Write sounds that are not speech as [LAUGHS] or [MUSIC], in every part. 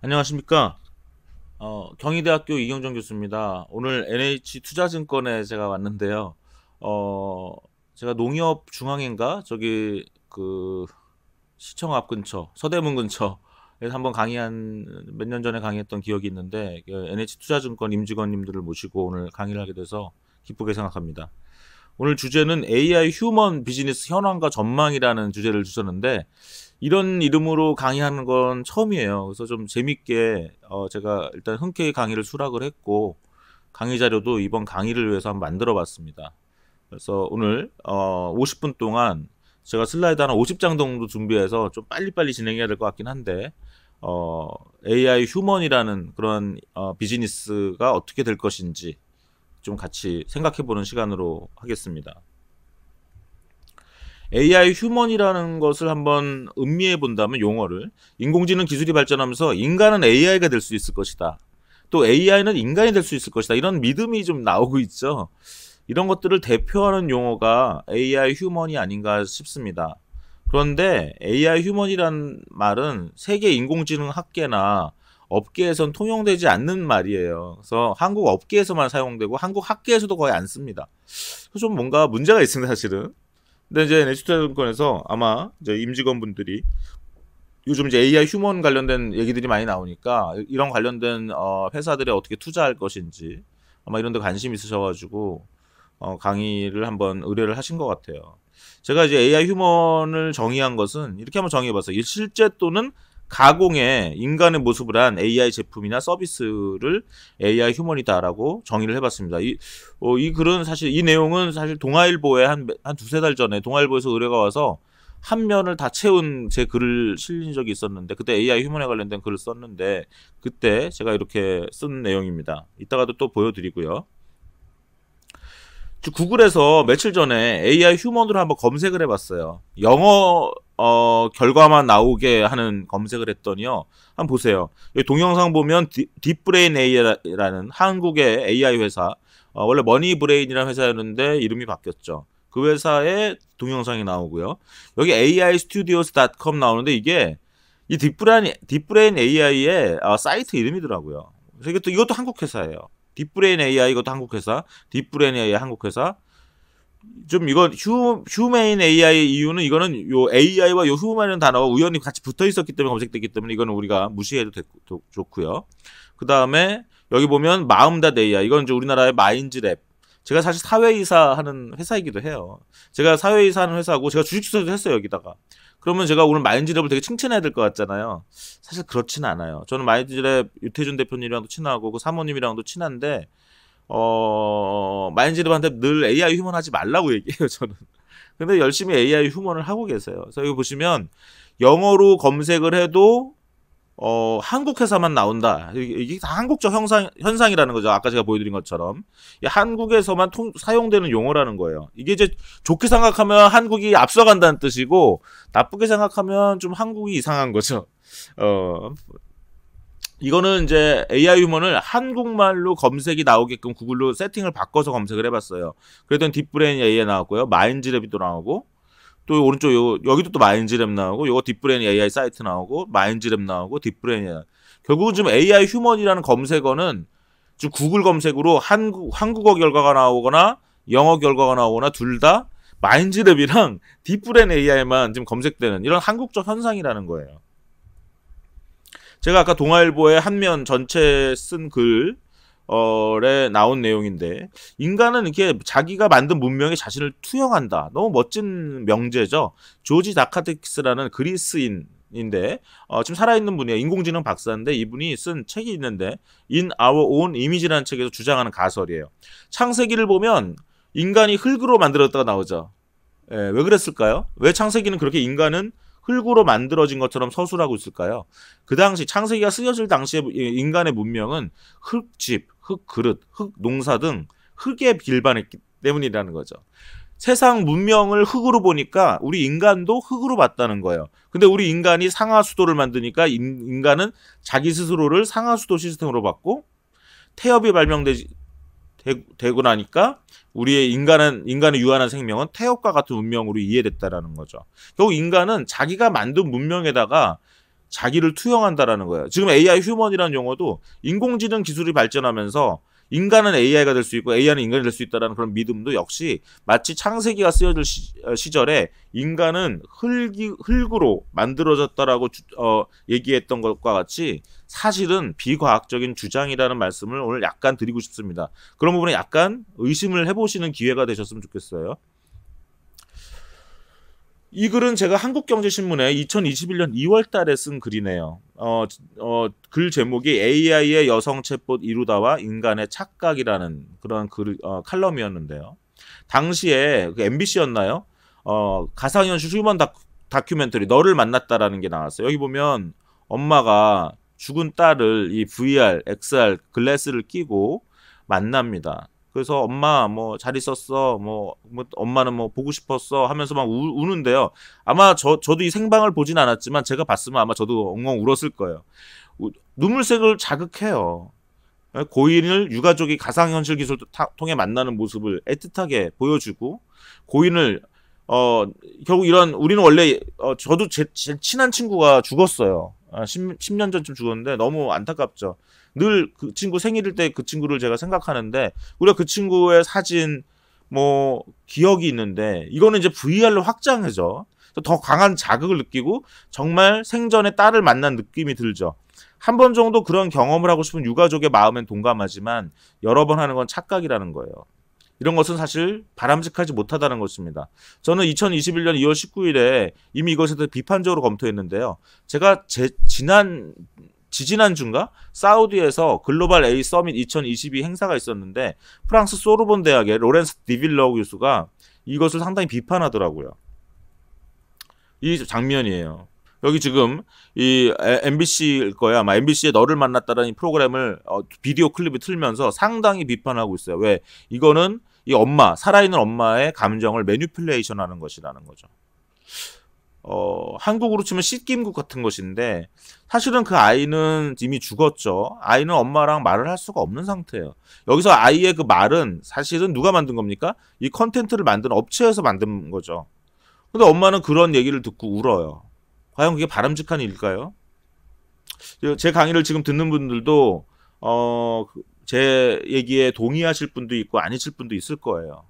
안녕하십니까. 어, 경희대학교 이경정 교수입니다. 오늘 NH투자증권에 제가 왔는데요. 어, 제가 농협 중앙인가 저기 그 시청 앞 근처 서대문 근처에서 한번 강의한 몇 년 전에 강의했던 기억이 있는데 그 NH투자증권 임직원님들을 모시고 오늘 강의를 하게 돼서 기쁘게 생각합니다. 오늘 주제는 AI 휴먼 비즈니스 현황과 전망이라는 주제를 주셨는데 이런 이름으로 강의하는 건 처음이에요. 그래서 좀 재밌게 어, 제가 일단 흔쾌히 강의를 수락을 했고 강의 자료도 이번 강의를 위해서 한번 만들어 봤습니다. 그래서 오늘 어, 50분 동안 제가 슬라이드 하나 50장 정도 준비해서 좀 빨리빨리 진행해야 될 것 같긴 한데 어, AI 휴먼이라는 그런 어, 비즈니스가 어떻게 될 것인지 좀 같이 생각해 보는 시간으로 하겠습니다. AI 휴먼이라는 것을 한번 음미해 본다면 용어를 인공지능 기술이 발전하면서 인간은 AI가 될 수 있을 것이다. 또 AI는 인간이 될 수 있을 것이다. 이런 믿음이 좀 나오고 있죠. 이런 것들을 대표하는 용어가 AI 휴먼이 아닌가 싶습니다. 그런데 AI 휴먼이란 말은 세계 인공지능 학계나 업계에선 통용되지 않는 말이에요. 그래서 한국 업계에서만 사용되고 한국 학계에서도 거의 안 씁니다. 좀 뭔가 문제가 있습니다, 사실은. 근데 이제 NH투자증권에서 아마 이제 임직원분들이 요즘 이제 AI 휴먼 관련된 얘기들이 많이 나오니까 이런 관련된 어, 회사들에 어떻게 투자할 것인지 아마 이런 데 관심 있으셔가지고 어, 강의를 한번 의뢰를 하신 것 같아요. 제가 이제 AI 휴먼을 정의한 것은 이렇게 한번 정의해봤어요. 실제 또는 가공에 인간의 모습을 한 AI 제품이나 서비스를 AI 휴먼이다라고 정의를 해봤습니다. 이, 어, 이 글은 사실 이 내용은 사실 동아일보에 한, 한 두세 달 전에 동아일보에서 의뢰가 와서 한 면을 다 채운 제 글을 실린 적이 있었는데 그때 AI 휴먼에 관련된 글을 썼는데 그때 제가 이렇게 쓴 내용입니다. 이따가도 또 보여드리고요. 구글에서 며칠 전에 AI 휴먼으로 한번 검색을 해봤어요. 영어 어, 결과만 나오게 하는 검색을 했더니요. 한번 보세요. 여기 동영상 보면 딥브레인 AI라는 한국의 AI 회사, 어, 원래 머니브레인이라는 회사였는데 이름이 바뀌었죠. 그 회사의 동영상이 나오고요. 여기 AIstudios.com 나오는데 이게 이 딥브레인, 딥브레인 AI의 어, 사이트 이름이더라고요. 그래서 이것도, 이것도 한국 회사예요. 딥브레인 AI 이것도 한국 회사, 딥브레인 AI 한국 회사, 좀 이건 휴, 휴메인 AI의 이유는 이거는 요 AI와 요 휴메인 단어가 우연히 같이 붙어 있었기 때문에 검색됐기 때문에 이거는 우리가 무시해도 되, 도, 좋고요. 그 다음에 여기 보면 마음닷 AI 이건 이제 우리나라의 마인즈랩 제가 사실 사회이사 하는 회사이기도 해요. 제가 사회이사 하는 회사고 제가 주식 투자도 했어요 여기다가. 그러면 제가 오늘 마인드랩을 되게 칭찬해야 될 것 같잖아요. 사실 그렇진 않아요. 저는 마인드랩 유태준 대표님이랑도 친하고 그 사모님이랑도 친한데 어, 마인지르한테 늘 AI 휴먼 하지 말라고 얘기해요, 저는. [LAUGHS] 근데 열심히 AI 휴먼을 하고 계세요. 그래서 여기 보시면 영어로 검색을 해도 어, 한국 회사만 나온다. 이게 다 한국적 현상, 현상이라는 거죠. 아까 제가 보여드린 것처럼. 한국에서만 통, 사용되는 용어라는 거예요. 이게 이제 좋게 생각하면 한국이 앞서간다는 뜻이고, 나쁘게 생각하면 좀 한국이 이상한 거죠. [LAUGHS] 어, 이거는 이제 AI 휴먼을 한국말로 검색이 나오게끔 구글로 세팅을 바꿔서 검색을 해봤어요. 그랬더니 딥브레인 AI 나왔고요. 마인즈랩이 또 나오고 또 오른쪽 요, 여기도 또 마인즈랩 나오고 요거 딥브레인 AI 사이트 나오고 마인즈랩 나오고 딥브레인 AI 결국은 지금 AI 휴먼이라는 검색어는 지금 구글 검색으로 한국, 한국어 결과가 나오거나 영어 결과가 나오거나 둘 다 마인즈랩이랑 딥브레인 AI만 지금 검색되는 이런 한국적 현상이라는 거예요. 제가 아까 동아일보의 한 면 전체 쓴 글, 에 나온 내용인데 인간은 이렇게 자기가 만든 문명에 자신을 투영한다. 너무 멋진 명제죠. 조지 다카텍스라는 그리스인 인데 어, 지금 살아있는 분이에요. 인공지능 박사인데 이분이 쓴 책이 있는데 In Our Own Image라는 책에서 주장하는 가설이에요. 창세기를 보면 인간이 흙으로 만들었다가 나오죠. 예, 왜 그랬을까요? 왜 창세기는 그렇게 인간은 흙으로 만들어진 것처럼 서술하고 있을까요? 그 당시 창세기가 쓰여질 당시에 인간의 문명은 흙집, 흙그릇, 흙농사 등 흙에 빌반했기 때문이라는 거죠. 세상 문명을 흙으로 보니까 우리 인간도 흙으로 봤다는 거예요. 근데 우리 인간이 상하수도를 만드니까 인간은 자기 스스로를 상하수도 시스템으로 봤고 태엽이 발명되지 되고 나니까 우리의 인간은 인간의 유한한 생명은 태엽과 같은 운명으로 이해됐다라는 거죠. 결국 인간은 자기가 만든 문명에다가 자기를 투영한다라는 거예요. 지금 AI 휴먼이라는 용어도 인공지능 기술이 발전하면서 인간은 AI가 될 수 있고 AI는 인간이 될 수 있다라는 그런 믿음도 역시 마치 창세기가 쓰여질 시, 어, 절에 인간은 흙이 흙으로 만들어졌다라고 주, 어, 얘기했던 것과 같이 사실은 비과학적인 주장이라는 말씀을 오늘 약간 드리고 싶습니다. 그런 부분에 약간 의심을 해보시는 기회가 되셨으면 좋겠어요. 이 글은 제가 한국경제신문에 2021년 2월 달에 쓴 글이네요. 어, 어, 글 제목이 AI의 여성 챗봇 이루다와 인간의 착각이라는 그런 글, 어, 칼럼이었는데요. 당시에 그 MBC였나요? 어, 가상현실 휴먼 다큐, 다큐멘터리 너를 만났다라는 게 나왔어요. 여기 보면 엄마가 죽은 딸을 이 VR, XR 글래스를 끼고 만납니다. 그래서 엄마 뭐 잘 있었어 뭐, 뭐, 엄마는 뭐 보고 싶었어 하면서 막 우, 는데요 아마 저 저도 이 생방을 보진 않았지만 제가 봤으면 아마 저도 엉엉 울었을 거예요. 우, 눈물색을 자극해요. 예, 고인을 유가족이 가상현실 기술을 통해 만나는 모습을 애틋하게 보여주고 고인을 어 결국 이런 우리는 원래 어 저도 제, 제 친한 친구가 죽었어요. 아, 10, 10년 전쯤 죽었는데 너무 안타깝죠. 늘 그 친구 생일일 때 그 친구를 제가 생각하는데 우리가 그 친구의 사진 뭐 기억이 있는데 이거는 이제 VR로 확장해서 더 강한 자극을 느끼고 정말 생전에 딸을 만난 느낌이 들죠. 한 번 정도 그런 경험을 하고 싶은 유가족의 마음엔 동감하지만 여러 번 하는 건 착각이라는 거예요. 이런 것은 사실 바람직하지 못하다는 것입니다. 저는 2021년 2월 19일에 이미 이것에 대해 비판적으로 검토했는데요. 제가 제 지난 지지난주인가 사우디에서 글로벌 A 서밋 2022 행사가 있었는데 프랑스 소르본 대학의 로렌스 디빌러 교수가 이것을 상당히 비판하더라고요. 이 장면이에요. 여기 지금 이 MBC일 거야. 아마 MBC의 너를 만났다라는 프로그램을 어, 비디오 클립을 틀면서 상당히 비판하고 있어요. 왜? 이거는 이 엄마 살아있는 엄마의 감정을 매뉴플레이션하는 것이라는 거죠. 어, 한국으로 치면 씻김국 같은 것인데 사실은 그 아이는 이미 죽었죠. 아이는 엄마랑 말을 할 수가 없는 상태예요. 여기서 아이의 그 말은 사실은 누가 만든 겁니까? 이 컨텐츠를 만든 업체에서 만든 거죠. 근데 엄마는 그런 얘기를 듣고 울어요. 과연 그게 바람직한 일일까요? 제 강의를 지금 듣는 분들도 어, 제 얘기에 동의하실 분도 있고 아니실 분도 있을 거예요.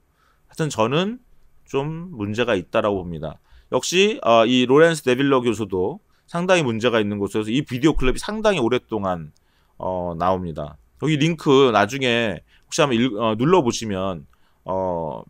하여튼 저는 좀 문제가 있다라고 봅니다. 역시 어, 이 로렌스 데빌러 교수도 상당히 문제가 있는 곳에서 이 비디오 클럽이 상당히 오랫동안 어, 나옵니다. 여기 링크 나중에 혹시 한번 어, 눌러 보시면 어,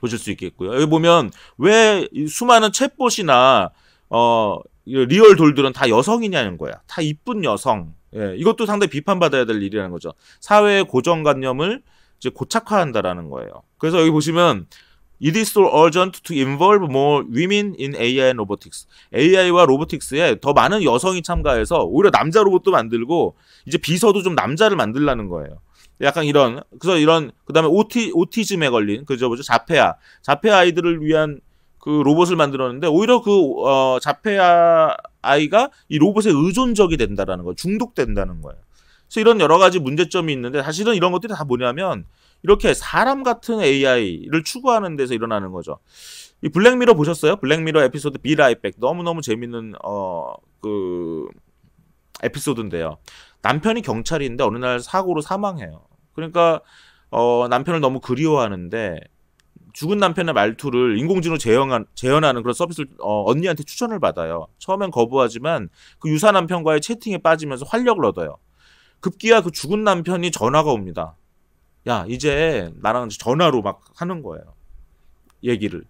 보실 수 있겠고요. 여기 보면 왜 수많은 챗봇이나 어, 리얼 돌들은 다 여성이냐는 거야. 다 이쁜 여성. 예, 이것도 상당히 비판받아야 될 일이라는 거죠. 사회의 고정관념을 이제 고착화한다라는 거예요. 그래서 여기 보시면 It is so urgent to involve more women in AI and robotics. AI와 로보틱스에 더 많은 여성이 참가해서 오히려 남자 로봇도 만들고 이제 비서도 좀 남자를 만들라는 거예요. 약간 이런 그래서 이런 그다음에 오티 오티즘에 걸린 그저 뭐죠 자폐아 자폐 아이들을 위한 그 로봇을 만들었는데 오히려 그 어, 자폐아 아이가 이 로봇에 의존적이 된다라는 거 중독된다는 거예요. 그래서 이런 여러 가지 문제점이 있는데 사실은 이런 것들이 다 뭐냐면 이렇게 사람 같은 AI를 추구하는 데서 일어나는 거죠. 이 블랙미러 보셨어요? 블랙미러 에피소드 비라이백 너무너무 재밌는 어 그 에피소드인데요. 남편이 경찰인데 어느 날 사고로 사망해요. 그러니까 어 남편을 너무 그리워하는데 죽은 남편의 말투를 인공지능으로 재현한, 재현하는 그런 서비스를 어, 언니한테 추천을 받아요. 처음엔 거부하지만 그 유사 남편과의 채팅에 빠지면서 활력을 얻어요. 급기야 그 죽은 남편이 전화가 옵니다. 야 이제 나랑 전화로 막 하는 거예요. 얘기를.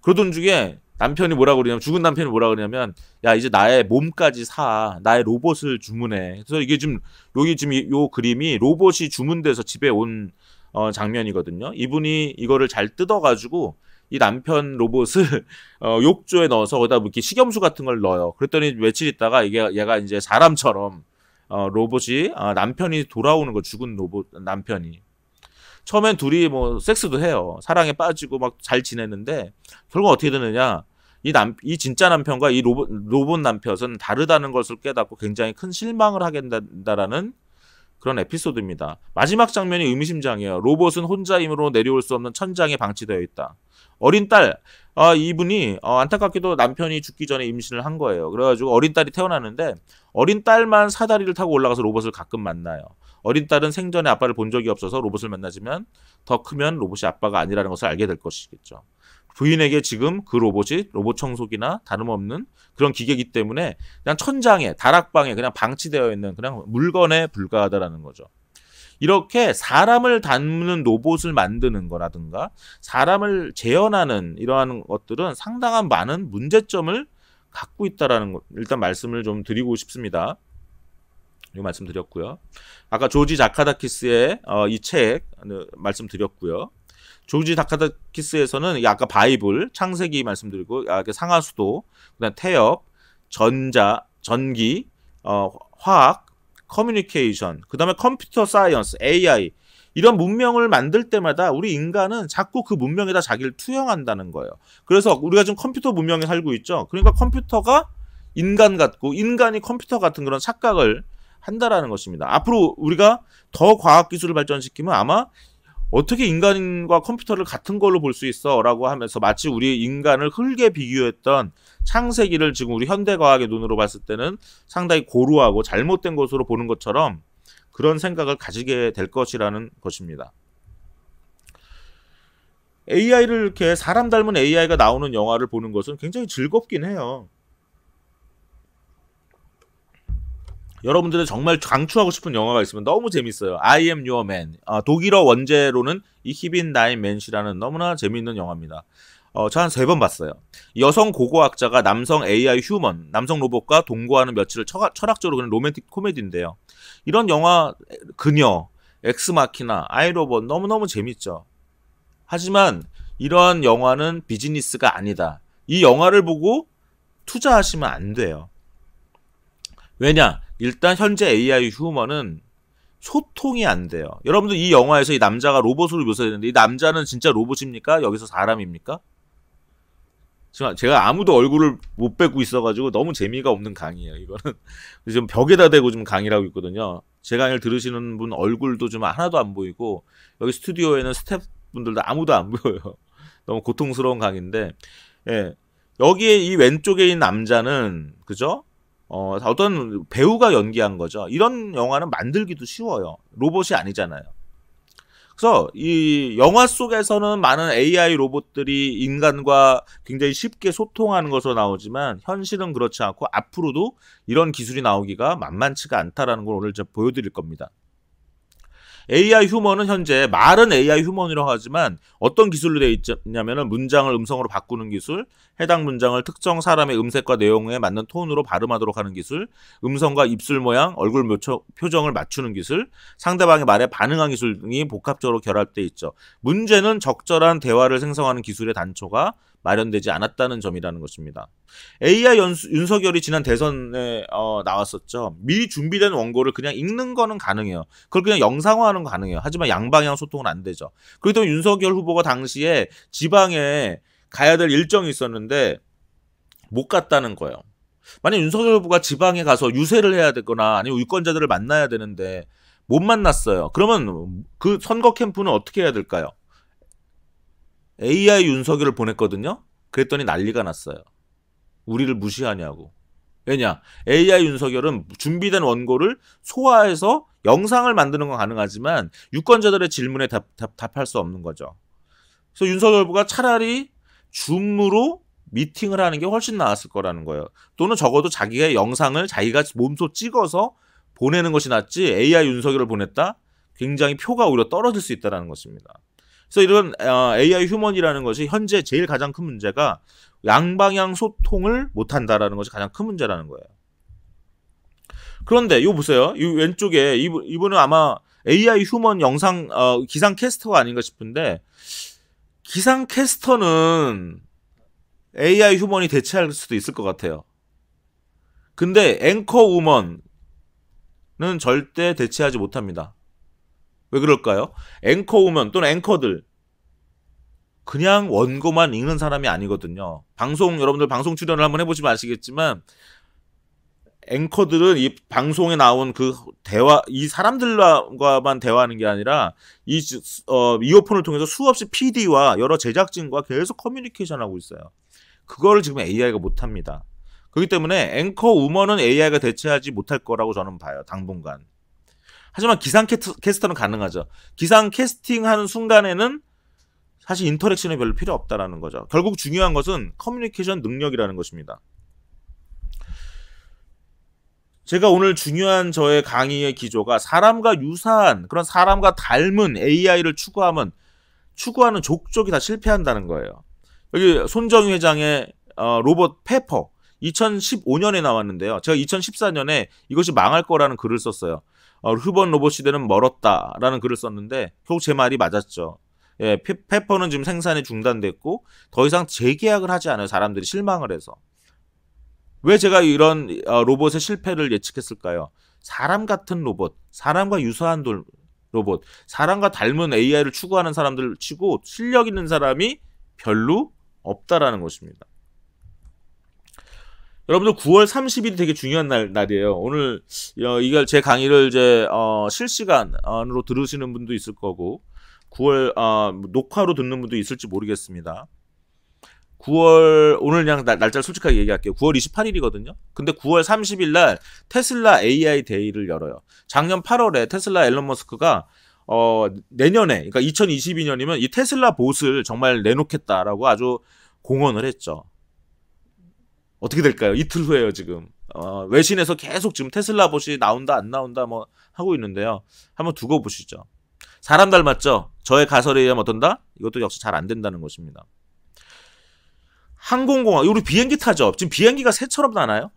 그러던 중에 남편이 뭐라 그러냐면 죽은 남편이 뭐라 그러냐면 야 이제 나의 몸까지 사 나의 로봇을 주문해 그래서 이게 지금 여기 지금 요 그림이 로봇이 주문돼서 집에 온 어, 장면이거든요. 이분이 이거를 잘 뜯어가지고 이 남편 로봇을 [LAUGHS] 어, 욕조에 넣어서 거기다 뭐 이렇게 식염수 같은 걸 넣어요. 그랬더니 며칠 있다가 이게 얘가 이제 사람처럼 어, 로봇이 어, 남편이 돌아오는 거 죽은 로봇 남편이 처음엔 둘이 뭐 섹스도 해요. 사랑에 빠지고 막 잘 지내는데 결국 어떻게 되느냐? 이 남, 이 진짜 남편과 이 로봇, 로봇 남편은 다르다는 것을 깨닫고 굉장히 큰 실망을 하게 된다라는 그런 에피소드입니다. 마지막 장면이 의미심장해요. 로봇은 혼자 힘으로 내려올 수 없는 천장에 방치되어 있다. 어린 딸, 어, 이분이 어, 안타깝게도 남편이 죽기 전에 임신을 한 거예요. 그래가지고 어린 딸이 태어나는데 어린 딸만 사다리를 타고 올라가서 로봇을 가끔 만나요. 어린 딸은 생전에 아빠를 본 적이 없어서 로봇을 만나지만 더 크면 로봇이 아빠가 아니라는 것을 알게 될 것이겠죠. 부인에게 지금 그 로봇이 로봇 청소기나 다름없는 그런 기계이기 때문에 그냥 천장에 다락방에 그냥 방치되어 있는 그냥 물건에 불과하다라는 거죠. 이렇게 사람을 닮는 로봇을 만드는 거라든가 사람을 재현하는 이러한 것들은 상당한 많은 문제점을 갖고 있다라는 것 일단 말씀을 좀 드리고 싶습니다. 이 말씀드렸고요. 아까 조지 자카다키스의 어, 이책 어, 말씀드렸고요. 조지 다카다키스에서는 아까 바이블, 창세기 말씀드리고 아, 그 상하수도, 그다음 태엽, 전자, 전기, 어, 화학, 커뮤니케이션, 그다음에 컴퓨터 사이언스, AI 이런 문명을 만들 때마다 우리 인간은 자꾸 그 문명에다 자기를 투영한다는 거예요. 그래서 우리가 지금 컴퓨터 문명에 살고 있죠. 그러니까 컴퓨터가 인간 같고 인간이 컴퓨터 같은 그런 착각을 한다라는 것입니다. 앞으로 우리가 더 과학 기술을 발전시키면 아마 어떻게 인간과 컴퓨터를 같은 걸로 볼 수 있어라고 하면서 마치 우리 인간을 흙에 비교했던 창세기를 지금 우리 현대 과학의 눈으로 봤을 때는 상당히 고루하고 잘못된 것으로 보는 것처럼 그런 생각을 가지게 될 것이라는 것입니다. AI를 이렇게 사람 닮은 AI가 나오는 영화를 보는 것은 굉장히 즐겁긴 해요. 여러분들은 정말 강추하고 싶은 영화가 있으면 너무 재밌어요. I am your man. 아, 독일어 원제로는 이 히빈 나인 맨시라는 너무나 재미있는 영화입니다. 어, 저한세번 봤어요. 여성 고고학자가 남성 AI 휴먼, 남성 로봇과 동거하는 며칠을 처가, 철학적으로 그냥 로맨틱 코미디인데요. 이런 영화, 그녀, 엑스마키나, 아이로봇 너무너무 재밌죠. 하지만 이러한 영화는 비즈니스가 아니다. 이 영화를 보고 투자하시면 안 돼요. 왜냐? 일단 현재 AI 휴먼은 소통이 안 돼요. 여러분들 이 영화에서 이 남자가 로봇으로 묘사되는데 이 남자는 진짜 로봇입니까? 여기서 사람입니까? 지금 제가 아무도 얼굴을 못 빼고 있어가지고 너무 재미가 없는 강의예요. 이거는 [LAUGHS] 지금 벽에다 대고 지금 강의를 하고 있거든요. 제 강의를 들으시는 분 얼굴도 좀 하나도 안 보이고 여기 스튜디오에는 스태프분들도 아무도 안 보여요. [LAUGHS] 너무 고통스러운 강의인데 예. 여기에 이 왼쪽에 있는 남자는 그죠? 어, 어떤 배우가 연기한 거죠. 이런 영화는 만들기도 쉬워요. 로봇이 아니잖아요. 그래서 이 영화 속에서는 많은 AI 로봇들이 인간과 굉장히 쉽게 소통하는 것으로 나오지만 현실은 그렇지 않고 앞으로도 이런 기술이 나오기가 만만치가 않다라는 걸 오늘 제 보여드릴 겁니다. AI 휴먼은 현재 말은 AI 휴먼이라고 하지만 어떤 기술로 되어 있냐면은 문장을 음성으로 바꾸는 기술, 해당 문장을 특정 사람의 음색과 내용에 맞는 톤으로 발음하도록 하는 기술, 음성과 입술 모양, 얼굴 표정을 맞추는 기술, 상대방의 말에 반응한 기술 등이 복합적으로 결합돼 있죠. 문제는 적절한 대화를 생성하는 기술의 단초가 마련되지 않았다는 점이라는 것입니다. AI 연수, 윤석열이 지난 대선에 어, 나왔었죠. 미리 준비된 원고를 그냥 읽는 거는 가능해요. 그걸 그냥 영상화하는 거 가능해요. 하지만 양방향 소통은 안 되죠. 그렇기 윤석열 후보가 당시에 지방에 가야 될 일정이 있었는데 못 갔다는 거예요. 만약 윤석열 후보가 지방에 가서 유세를 해야 되거나 아니면 유권자들을 만나야 되는데 못 만났어요. 그러면 그 선거 캠프는 어떻게 해야 될까요? AI 윤석열을 보냈거든요. 그랬더니 난리가 났어요. 우리를 무시하냐고. 왜냐? AI 윤석열은 준비된 원고를 소화해서 영상을 만드는 건 가능하지만 유권자들의 질문에 답, 답할 수 없는 거죠. 그래서 윤석열 후보가 차라리 줌으로 미팅을 하는 게 훨씬 나았을 거라는 거예요. 또는 적어도 자기가 영상을 자기가 몸소 찍어서 보내는 것이 낫지 AI 윤석열을 보냈다? 굉장히 표가 오히려 떨어질 수 있다는 것입니다. 그래서 이런 어, AI 휴먼이라는 것이 현재 제일 가장 큰 문제가 양방향 소통을 못한다라는 것이 가장 큰 문제라는 거예요. 그런데 이거 보세요. 이 왼쪽에 이분, 은 아마 AI 휴먼 영상 어, 기상 캐스터가 아닌가 싶은데 기상 캐스터는 AI 휴먼이 대체할 수도 있을 것 같아요. 근데 앵커 우먼은 절대 대체하지 못합니다. 왜 그럴까요? 앵커 오면 또는 앵커들 그냥 원고만 읽는 사람이 아니거든요. 방송 여러분들 방송 출연을 한번 해보시면 아시겠지만 앵커들은 이 방송에 나온 그 대화 이 사람들과만 대화하는 게 아니라 이 어, 이어폰을 통해서 수없이 PD와 여러 제작진과 계속 커뮤니케이션 하고 있어요. 그거를 지금 AI가 못 합니다. 그렇기 때문에 앵커 우먼은 AI가 대체하지 못할 거라고 저는 봐요. 당분간. 하지만 기상 캐스터는 가능하죠. 기상 캐스팅하는 순간에는 사실 인터랙션이 별로 필요 없다라는 거죠. 결국 중요한 것은 커뮤니케이션 능력이라는 것입니다. 제가 오늘 중요한 저의 강의의 기조가 사람과 유사한 그런 사람과 닮은 AI를 추구하면 추구하는 족족이 다 실패한다는 거예요. 여기 손정희 회장의 어, 로봇 페퍼 2015년에 나왔는데요. 제가 2014년에 이것이 망할 거라는 글을 썼어요. 어, 휴번 로봇 시대는 멀었다라는 글을 썼는데 결국 제 말이 맞았죠. 예, 페퍼는 지금 생산이 중단됐고 더 이상 재계약을 하지 않아요. 사람들이 실망을 해서. 왜 제가 이런 어, 로봇의 실패를 예측했을까요? 사람 같은 로봇, 사람과 유사한 돌, 로봇, 사람과 닮은 AI를 추구하는 사람들 치고 실력 있는 사람이 별로 없다라는 것입니다. 여러분들 9월 30일이 되게 중요한 날, 날이에요. 오늘 어, 이걸 제 강의를 이제 어, 실시간으로 들으시는 분도 있을 거고 9월 어, 녹화로 듣는 분도 있을지 모르겠습니다. 9월 오늘 그냥 날, 짜를 솔직하게 얘기할게요. 9월 28일이거든요. 근데 9월 30일 날 테슬라 AI 데이를 열어요. 작년 8월에 테슬라 앨런 머스크가 어, 내년에 그러니까 2022년이면 이 테슬라 봇을 정말 내놓겠다라고 아주 공언을 했죠. 어떻게 될까요? 이틀 후에요 지금. 어, 외신에서 계속 지금 테슬라 봇이 나온다 안 나온다 뭐 하고 있는데요. 한번 두고 보시죠. 사람 닮았죠. 저의 가설에 의하면 어떤다? 이것도 역시 잘 안 된다는 것입니다. 항공공학, 우리 비행기 타죠. 지금 비행기가 새처럼 나나요?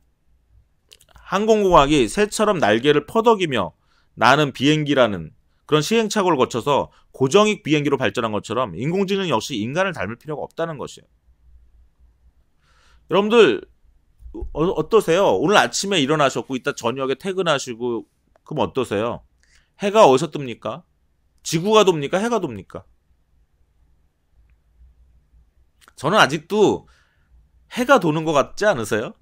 항공공학이 새처럼 날개를 퍼덕이며 나는 비행기라는 그런 시행착오를 거쳐서 고정익 비행기로 발전한 것처럼 인공지능 역시 인간을 닮을 필요가 없다는 것이에요. 여러분들 어, 떠세요 오늘 아침에 일어나셨고 이따 저녁에 퇴근하시고 그럼 어떠세요? 해가 어디서 뜹니까? 지구가 돕니까? 해가 돕니까? 저는 아직도 해가 도는 것 같지 않으세요?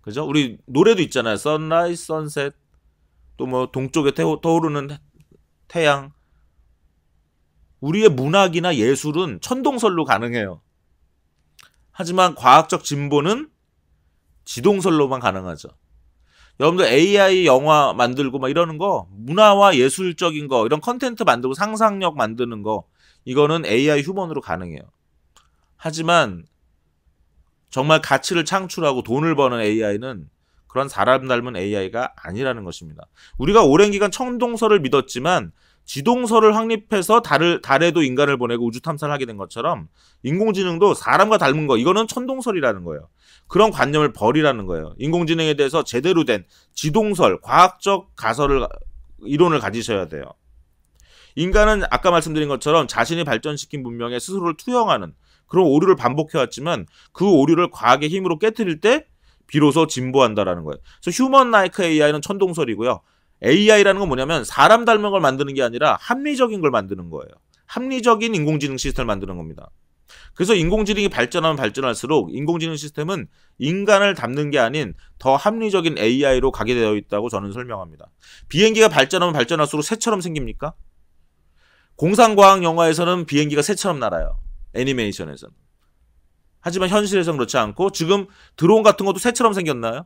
그죠? 우리 노래도 있잖아요. s 라이 r i s 또뭐 동쪽에 태오, 떠오르는 태양. 우리의 문학이나 예술은 천동설로 가능해요. 하지만 과학적 진보는 지동설로만 가능하죠. 여러분들 AI 영화 만들고 막 이러는 거 문화와 예술적인 거 이런 컨텐트 만들고 상상력 만드는 거 이거는 AI 휴먼으로 가능해요. 하지만 정말 가치를 창출하고 돈을 버는 AI는 그런 사람 닮은 AI가 아니라는 것입니다. 우리가 오랜 기간 청동설을 믿었지만 지동설을 확립해서 달을, 달에도 인간을 보내고 우주 탐사를 하게 된 것처럼 인공지능도 사람과 닮은 거 이거는 천동설이라는 거예요. 그런 관념을 버리라는 거예요. 인공지능에 대해서 제대로 된 지동설, 과학적 가설을 이론을 가지셔야 돼요. 인간은 아까 말씀드린 것처럼 자신이 발전시킨 문명에 스스로를 투영하는 그런 오류를 반복해왔지만 그 오류를 과학의 힘으로 깨뜨릴 때 비로소 진보한다라는 거예요. 그래서 휴먼 라이크 AI는 천동설이고요. AI라는 건 뭐냐면 사람 닮은 걸 만드는 게 아니라 합리적인 걸 만드는 거예요. 합리적인 인공지능 시스템을 만드는 겁니다. 그래서 인공지능이 발전하면 발전할수록 인공지능 시스템은 인간을 닮는게 아닌 더 합리적인 AI로 가게 되어 있다고 저는 설명합니다. 비행기가 발전하면 발전할수록 새처럼 생깁니까? 공상과학 영화에서는 비행기가 새처럼 날아요. 애니메이션에서는. 하지만 현실에서는 그렇지 않고 지금 드론 같은 것도 새처럼 생겼나요?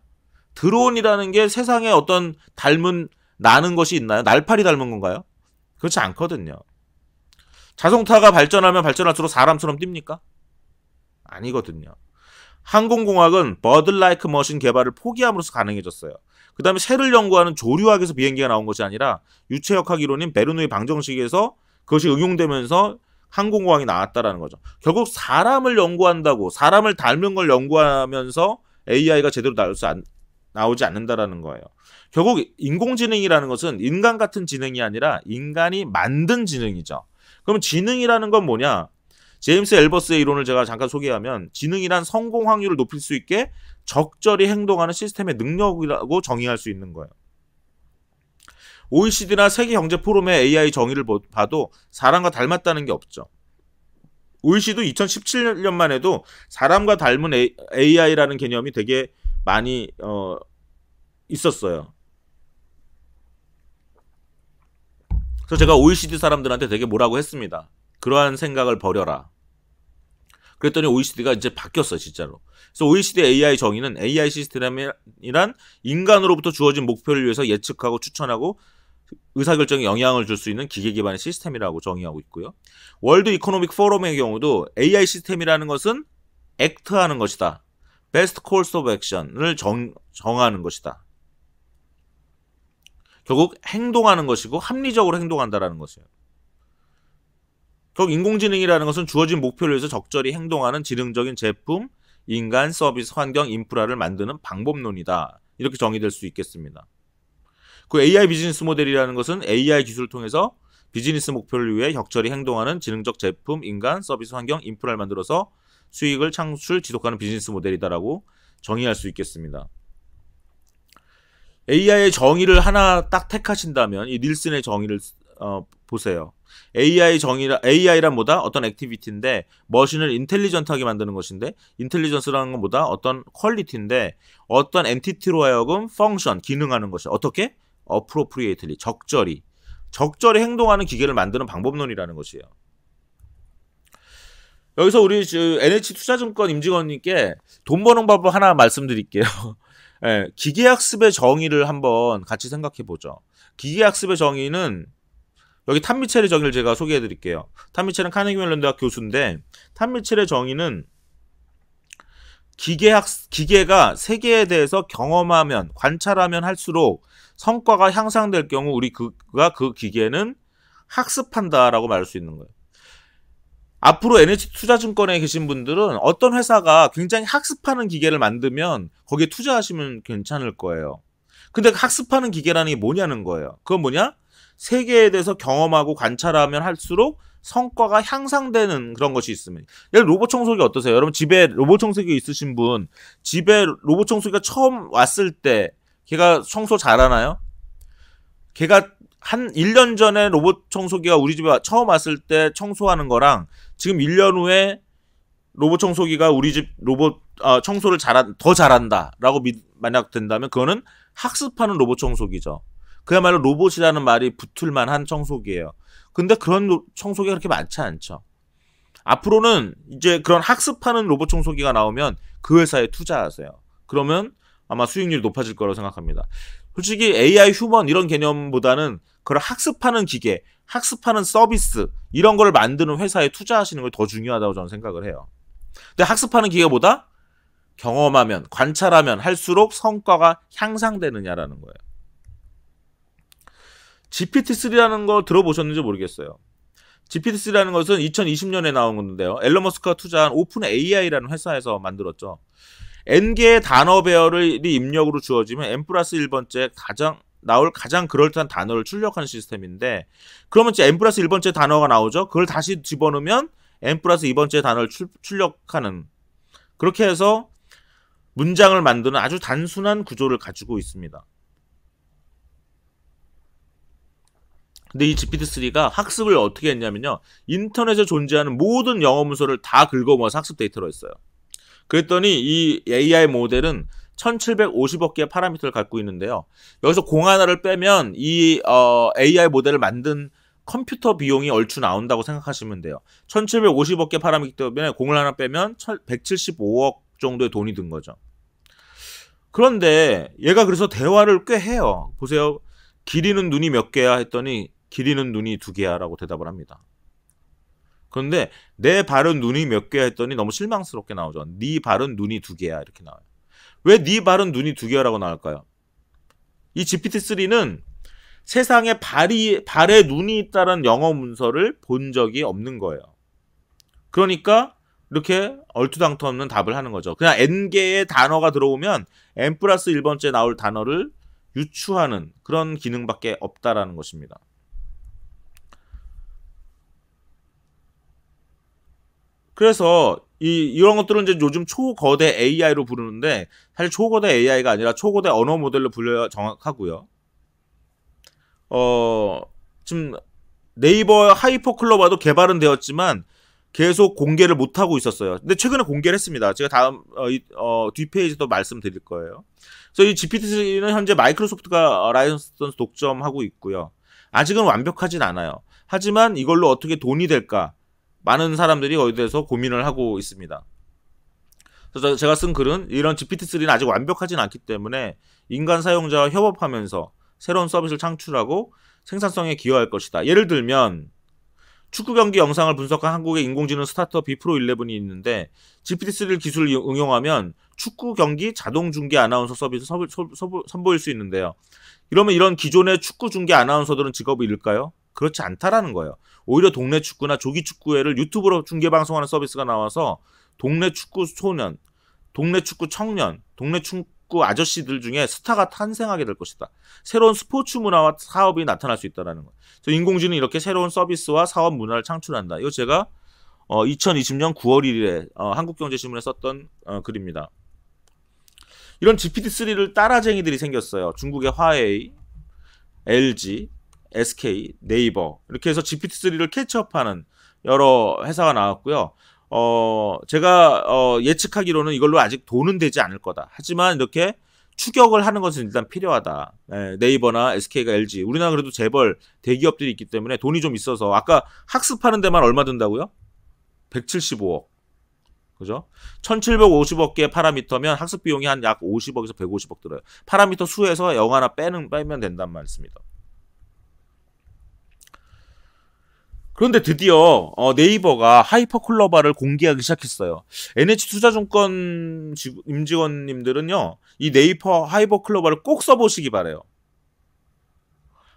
드론이라는 게 세상에 어떤 닮은 나는 것이 있나요? 날파리 닮은 건가요? 그렇지 않거든요. 자동차가 발전하면 발전할수록 사람처럼 뜁니까? 아니거든요. 항공공학은 버들라이크 머신 개발을 포기함으로써 가능해졌어요. 그 다음에 셀를 연구하는 조류학에서 비행기가 나온 것이 아니라 유체역학 이론인 베르누이 방정식에서 그것이 응용되면서 항공공학이 나왔다라는 거죠. 결국 사람을 연구한다고 사람을 닮은 걸 연구하면서 AI가 제대로 나올수 안, 나오지 않는다라는 거예요. 결국 인공지능이라는 것은 인간 같은 지능이 아니라 인간이 만든 지능이죠. 그럼 지능이라는 건 뭐냐? 제임스 엘버스의 이론을 제가 잠깐 소개하면 지능이란 성공 확률을 높일 수 있게 적절히 행동하는 시스템의 능력이라고 정의할 수 있는 거예요. OECD나 세계 경제 포럼의 AI 정의를 봐도 사람과 닮았다는 게 없죠. OECD도 2017년만 해도 사람과 닮은 AI라는 개념이 되게 많이 어, 있었어요. 그래서 제가 OECD 사람들한테 되게 뭐라고 했습니다. 그러한 생각을 버려라. 그랬더니 OECD가 이제 바뀌었어요, 진짜로. 그래서 OECD AI 정의는 AI 시스템이란 인간으로부터 주어진 목표를 위해서 예측하고 추천하고 의사결정에 영향을 줄 수 있는 기계 기반의 시스템이라고 정의하고 있고요. 월드 이코노믹 포럼의 경우도 AI 시스템이라는 것은 액트하는 것이다. 베스트 콜스 오브 액션을 정하는 것이다. 결국 행동하는 것이고 합리적으로 행동한다라는 것이에요. 결국 인공지능이라는 것은 주어진 목표를 위해서 적절히 행동하는 지능적인 제품, 인간, 서비스, 환경, 인프라를 만드는 방법론이다. 이렇게 정의될 수 있겠습니다. 그 AI 비즈니스 모델이라는 것은 AI 기술을 통해서 비즈니스 목표를 위해 적절히 행동하는 지능적 제품, 인간, 서비스, 환경, 인프라를 만들어서 수익을 창출, 지속하는 비즈니스 모델이다라고 정의할 수 있겠습니다. AI의 정의를 하나 딱 택하신다면 이 닐슨의 정의를 어, 보세요. AI 정의라 AI란 뭐다? 어떤 액티비티인데 머신을 인텔리전트하게 만드는 것인데 인텔리전스라는 건 뭐다? 어떤 퀄리티인데 어떤 엔티티로 하여금 펑션 기능하는 것이 어떻게? 어프로프리에이 i 리 적절히 적절히 행동하는 기계를 만드는 방법론이라는 것이에요. 여기서 우리 NH 투자증권 임직원님께 돈 버는 방법 하나 말씀드릴게요. [LAUGHS] 예, 기계학습의 정의를 한번 같이 생각해 보죠. 기계학습의 정의는 여기 탐미첼의 정의를 제가 소개해 드릴게요. 탐미첼은 카네기 멜론 대학 교수인데 탐미첼의 정의는 기계학 기계가 세계에 대해서 경험하면 관찰하면 할수록 성과가 향상될 경우 우리 그가 그 기계는 학습한다라고 말할 수 있는 거예요. 앞으로 NH 투자증권에 계신 분들은 어떤 회사가 굉장히 학습하는 기계를 만들면 거기에 투자하시면 괜찮을 거예요. 근데 학습하는 기계라는 게 뭐냐는 거예요. 그건 뭐냐? 세계에 대해서 경험하고 관찰하면 할수록 성과가 향상되는 그런 것이 있습니다. 예를 로봇 청소기 어떠세요? 여러분 집에 로봇 청소기 있으신 분 집에 로봇 청소기가 처음 왔을 때 걔가 청소 잘하나요? 걔가 한 1년 전에 로봇 청소기가 우리 집에 처음 왔을 때 청소하는 거랑 지금 1년 후에 로봇 청소기가 우리 집 로봇 어, 청소를 잘한 더 잘한다라고 믿, 만약 된다면 그거는 학습하는 로봇 청소기죠. 그야말로 로봇이라는 말이 붙을 만한 청소기예요. 근데 그런 청소기가 그렇게 많지 않죠. 앞으로는 이제 그런 학습하는 로봇 청소기가 나오면 그 회사에 투자하세요. 그러면 아마 수익률이 높아질 거라고 생각합니다. 솔직히 AI 휴먼 이런 개념보다는 그런 학습하는 기계, 학습하는 서비스 이런 걸 만드는 회사에 투자하시는 걸 더 중요하다고 저는 생각을 해요. 근데 학습하는 기계보다 경험하면 관찰하면 할수록 성과가 향상되느냐라는 거예요. GPT-3라는 거 들어보셨는지 모르겠어요. GPT-3라는 것은 2020년에 나온 건데요. 앨런 머스크가 투자한 오픈 AI라는 회사에서 만들었죠. N개의 단어 배열이 입력으로 주어지면 N 플러스 1번째 가장 나올 가장 그럴듯한 단어를 출력하는 시스템인데 그러면 이제 n 플러스 1번째 단어가 나오죠. 그걸 다시 집어넣으면 n 플러스 2번째 단어를 출, 출력하는 그렇게 해서 문장을 만드는 아주 단순한 구조를 가지고 있습니다. 근데 이 GPT-3가 학습을 어떻게 했냐면요. 인터넷에 존재하는 모든 영어 문서를 다 긁어모아서 학습 데이터로 했어요. 그랬더니 이 AI 모델은 1750억 개의 파라미터를 갖고 있는데요. 여기서 공 하나를 빼면 이 어, AI 모델을 만든 컴퓨터 비용이 얼추 나온다고 생각하시면 돼요. 1750억 개 파라미터면 공을 하나 빼면 175억 정도의 돈이 든 거죠. 그런데 얘가 그래서 대화를 꽤 해요. 보세요. 길이는 눈이 몇 개야 했더니 길이는 눈이 두 개야라고 대답을 합니다. 그런데 내 발은 눈이 몇 개야 했더니 너무 실망스럽게 나오죠. 네 발은 눈이 두 개야 이렇게 나와요. 왜네 발은 눈이 두 개라고 나올까요? 이 GPT-3는 세상에 발이 발에 눈이 있다는 영어 문서를 본 적이 없는 거예요. 그러니까 이렇게 얼투당토 없는 답을 하는 거죠. 그냥 n 개의 단어가 들어오면 n 플러스 1번째 나올 단어를 유추하는 그런 기능밖에 없다라는 것입니다. 그래서 이, 이런 것들은 이제 요즘 초거대 AI로 부르는데 사실 초거대 AI가 아니라 초거대 언어 모델로 불려야 정확하고요. 어, 지금 네이버 하이퍼 클로버도 개발은 되었지만 계속 공개를 못 하고 있었어요. 근데 최근에 공개를 했습니다. 제가 다음 어, 이, 어, 뒷페이지도 말씀드릴 거예요. 그래서 이 GPT-3는 현재 마이크로소프트가 라이선스 독점하고 있고요. 아직은 완벽하진 않아요. 하지만 이걸로 어떻게 돈이 될까? 많은 사람들이 거기에 대해서 고민을 하고 있습니다. 그래서 제가 쓴 글은 이런 GPT-3는 아직 완벽하진 않기 때문에 인간 사용자와 협업하면서 새로운 서비스를 창출하고 생산성에 기여할 것이다. 예를 들면 축구 경기 영상을 분석한 한국의 인공지능 스타트업 비프로 11이 있는데 GPT-3 기술을 응용하면 축구 경기 자동 중계 아나운서 서비스 선보일 수 있는데요. 이러면 이런 기존의 축구 중계 아나운서들은 직업이일까요 그렇지 않다라는 거예요. 오히려 동네 축구나 조기 축구회를 유튜브로 중계 방송하는 서비스가 나와서 동네 축구 소년, 동네 축구 청년, 동네 축구 아저씨들 중에 스타가 탄생하게 될 것이다. 새로운 스포츠 문화와 사업이 나타날 수 있다라는 거. 그래서 인공지능이 이렇게 새로운 서비스와 사업 문화를 창출한다. 이거 제가 어, 2020년 9월 1일에 어, 한국경제신문에 썼던 어, 글입니다. 이런 GPT-3를 따라쟁이들이 생겼어요. 중국의 화웨이, LG, SK, 네이버 이렇게 해서 GPT-3를 캐치업하는 여러 회사가 나왔고요. 어, 제가 어, 예측하기로는 이걸로 아직 돈은 되지 않을 거다. 하지만 이렇게 추격을 하는 것은 일단 필요하다. 예, 네, 이버나 SK가 LG, 우리나라 그래도 재벌 대기업들이 있기 때문에 돈이 좀 있어서 아까 학습하는 데만 얼마 든다고요? 175억. 그죠? 1750억의 개 파라미터면 학습 비용이 한 약 50억에서 150억 들어요. 파라미터 수에서 영 하나 빼는 빼면 된단 말입니다 그런데 드디어 어, 네이버가 하이퍼콜러바를 공개하기 시작했어요. NH투자증권 임직원님들은요, 이 네이버 하이퍼콜러바를 꼭 써보시기 바래요.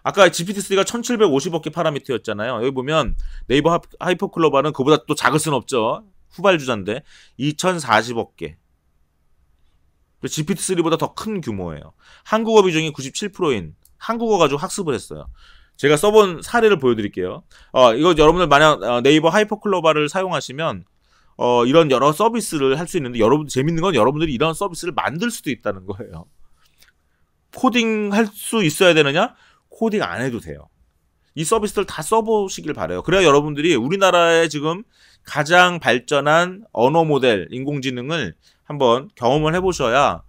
아까 GPT-3가 1750억 개 파라미터였잖아요. 여기 보면 네이버 하이퍼클로바는 그보다 또 작을 순 없죠. 후발주자인데 2040억 개. GPT-3보다 더 큰 규모예요. 한국어 비중이 97%인 한국어 가지고 학습을 했어요. 제가 써본 사례를 보여드릴게요. 어, 이거 여러분들 만약 어, 네이버 하이퍼클로바를 사용하시면 어, 이런 여러 서비스를 할 수 있는데 여러분 재밌는 건 여러분들이 이런 서비스를 만들 수도 있다는 거예요. 코딩 할 수 있어야 되느냐? 코딩 안 해도 돼요. 이서비스를다 써보시길 바래요. 그래야 여러분들이 우리나라에 지금 가장 발전한 언어 모델 인공지능을 한번 경험을 해보셔야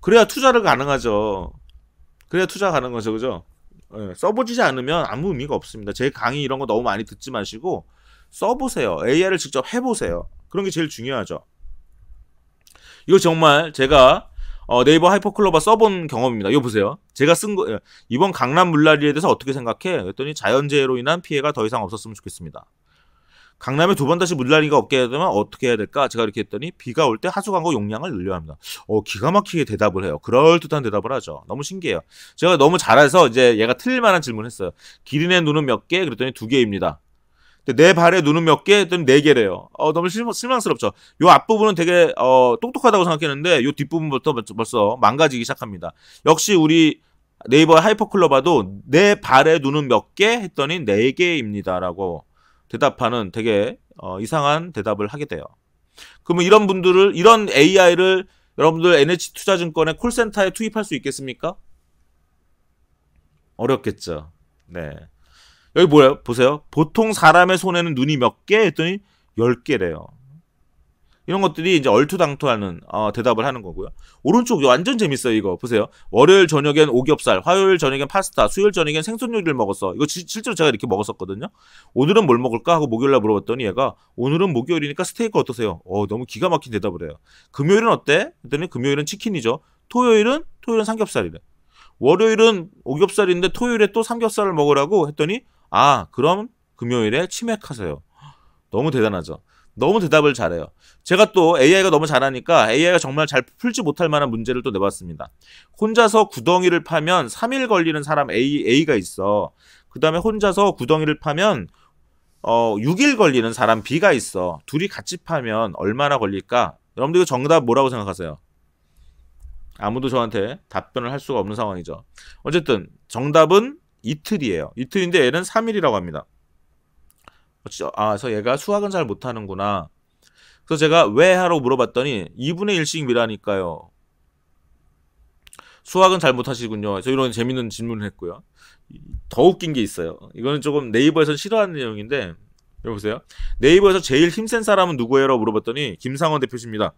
그래야 투자를 가능하죠. 그래야 투자 가능하죠 그죠? 예, 써보지 않으면 아무 의미가 없습니다. 제 강의 이런 거 너무 많이 듣지 마시고 써보세요. AI를 직접 해보세요. 그런 게 제일 중요하죠. 이거 정말 제가 어, 네이버 하이퍼클로버 써본 경험입니다. 이거 보세요. 제가 쓴 거, 예, 이번 강남 물난리에 대해서 어떻게 생각해? 그랬더니 자연재해로 인한 피해가 더 이상 없었으면 좋겠습니다. 강남에 두 번 다시 물난리가 없게 되면 어떻게 해야 될까? 제가 이렇게 했더니 비가 올 때 하수관고 용량을 늘려야 합니다. 어, 기가 막히게 대답을 해요. 그럴듯한 대답을 하죠. 너무 신기해요. 제가 너무 잘해서 이제 얘가 틀릴 만한 질문을 했어요. 기린의 눈은 몇 개? 그랬더니 두 개입니다. 내 발에 눈은 몇 개? 했더니 네 개래요. 어, 너무 실망, 실망스럽죠. 요 앞부분은 되게 어, 똑똑하다고 생각했는데 요 뒷부분부터 벌써 망가지기 시작합니다. 역시 우리 네이버 하이퍼클럽 봐도 내 발에 눈은 몇 개? 했더니 네 개입니다라고 대답하는 되게 어, 이상한 대답을 하게 돼요. 그러면 이런 분들을 이런 AI를 여러분들 NH투자증권의 콜센터에 투입할 수 있겠습니까? 어렵겠죠. 네. 여기 뭐예요? 보세요. 보통 사람의 손에는 눈이 몇 개? 했더니 10개래요. 이런 것들이 이제 얼토당토하는 어, 대답을 하는 거고요. 오른쪽 완전 재밌어요 이거 보세요. 월요일 저녁엔 오겹살, 화요일 저녁엔 파스타, 수요일 저녁엔 생선 요리를 먹었어. 이거 지, 실제로 제가 이렇게 먹었었거든요. 오늘은 뭘 먹을까 하고 목요일날 물어봤더니 얘가 오늘은 목요일이니까 스테이크 어떠세요? 어 너무 기가 막힌 대답을 해요. 금요일은 어때? 그랬더니 금요일은 치킨이죠. 토요일은 토요일은 삼겹살이래. 월요일은 오겹살인데 토요일에 또 삼겹살을 먹으라고 했더니 아 그럼 금요일에 치맥하세요. 너무 대단하죠. 너무 대답을 잘해요. 제가 또 AI가 너무 잘하니까 AI가 정말 잘 풀지 못할 만한 문제를 또 내봤습니다. 혼자서 구덩이를 파면 3일 걸리는 사람 A, A가 있어. 그 다음에 혼자서 구덩이를 파면 어, 6일 걸리는 사람 B가 있어. 둘이 같이 파면 얼마나 걸릴까? 여러분들 이 정답 뭐라고 생각하세요? 아무도 저한테 답변을 할 수가 없는 상황이죠. 어쨌든 정답은 이틀이에요. 이틀인데 얘는 3일이라고 합니다. 아, 그래서 얘가 수학은 잘 못하는구나. 그래서 제가 왜 하라고 물어봤더니 2분의 1씩 미라니까요. 수학은 잘 못하시군요. 그래서 이런 재밌는 질문을 했고요. 더 웃긴 게 있어요. 이거는 조금 네이버에서 싫어하는 내용인데 여보세요. 네이버에서 제일 힘센 사람은 누구예요?라고 물어봤더니 김상원 대표십니다.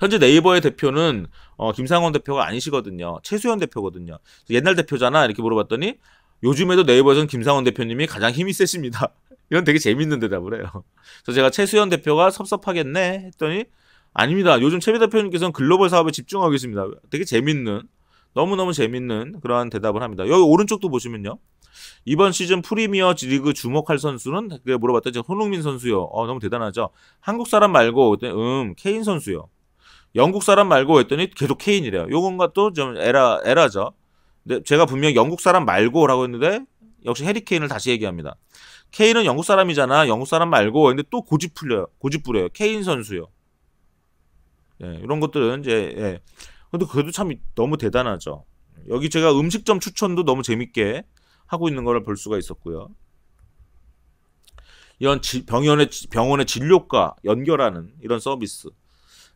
현재 네이버의 대표는 어, 김상원 대표가 아니시거든요. 최수현 대표거든요. 옛날 대표잖아 이렇게 물어봤더니 요즘에도 네이버에서는 김상원 대표님이 가장 힘이 세십니다. 이건 되게 재밌는 대답을 해요. [LAUGHS] 그래서 제가 최수현 대표가 섭섭하겠네 했더니 아닙니다. 요즘 최비 대표님께서는 글로벌 사업에 집중하겠습니다 되게 재밌는 너무너무 재밌는 그러한 대답을 합니다. 여기 오른쪽도 보시면요. 이번 시즌 프리미어 리그 주목할 선수는 그 물어봤더니 손흥민 선수요. 어, 너무 대단하죠. 한국 사람 말고 음 케인 선수요. 영국 사람 말고 했더니 계속 케인이래요. 요건가 또 좀 에라 에라죠. 근데 제가 분명 영국 사람 말고라고 했는데 역시 해리 케인을 다시 얘기합니다. 케인은 영국 사람이잖아. 영국 사람 말고 근데 또 고집 풀려요. 고집 부려요. 케인 선수요. 예, 이런 것들은 이제 예. 근데 그래도 참 너무 대단하죠. 여기 제가 음식점 추천도 너무 재밌게 하고 있는 걸 볼 수가 있었고요. 이런 병원의 병원의 진료과 연결하는 이런 서비스.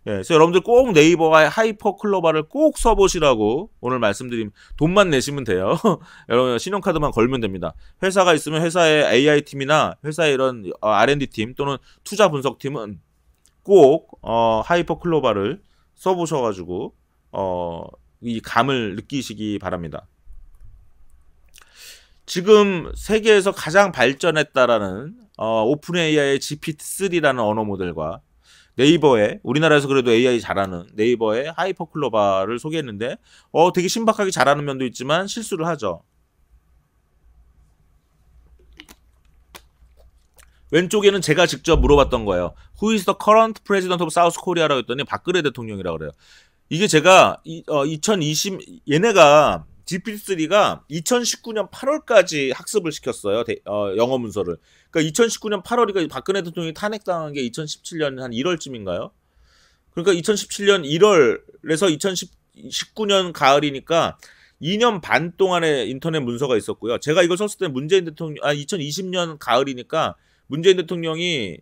예, 그래서 여러분들 꼭 네이버와 하이퍼 클로바를 꼭 써보시라고 오늘 말씀드림 돈만 내시면 돼요. [LAUGHS] 여러분 신용카드만 걸면 됩니다. 회사가 있으면 회사의 AI 팀이나 회사의 이런 어, R&D 팀 또는 투자 분석 팀은 꼭 어, 하이퍼 클로바를 써보셔가지고 어, 이 감을 느끼시기 바랍니다. 지금 세계에서 가장 발전했다라는 어, 오픈 AI의 GPT-3라는 언어 모델과 네이버에 우리나라에서 그래도 AI 잘하는 네이버의 하이퍼클로바를 소개했는데 어 되게 신박하게 잘하는 면도 있지만 실수를 하죠. 왼쪽에는 제가 직접 물어봤던 거예요. Who is the current president of South Korea라고 했더니 박근혜 대통령이라고 그래요. 이게 제가 이, 어, 2020 얘네가 GPT-3가 2019년 8월까지 학습을 시켰어요. 대, 어, 영어 문서를. 그러니까 2019년 8월이니까 박근혜 대통령이 탄핵당한 게 2017년 한 1월쯤인가요? 그러니까 2017년 1월에서 2019년 가을이니까 2년 반 동안의 인터넷 문서가 있었고요. 제가 이걸 썼을 때 문재인 대통령 아 2020년 가을이니까 문재인 대통령이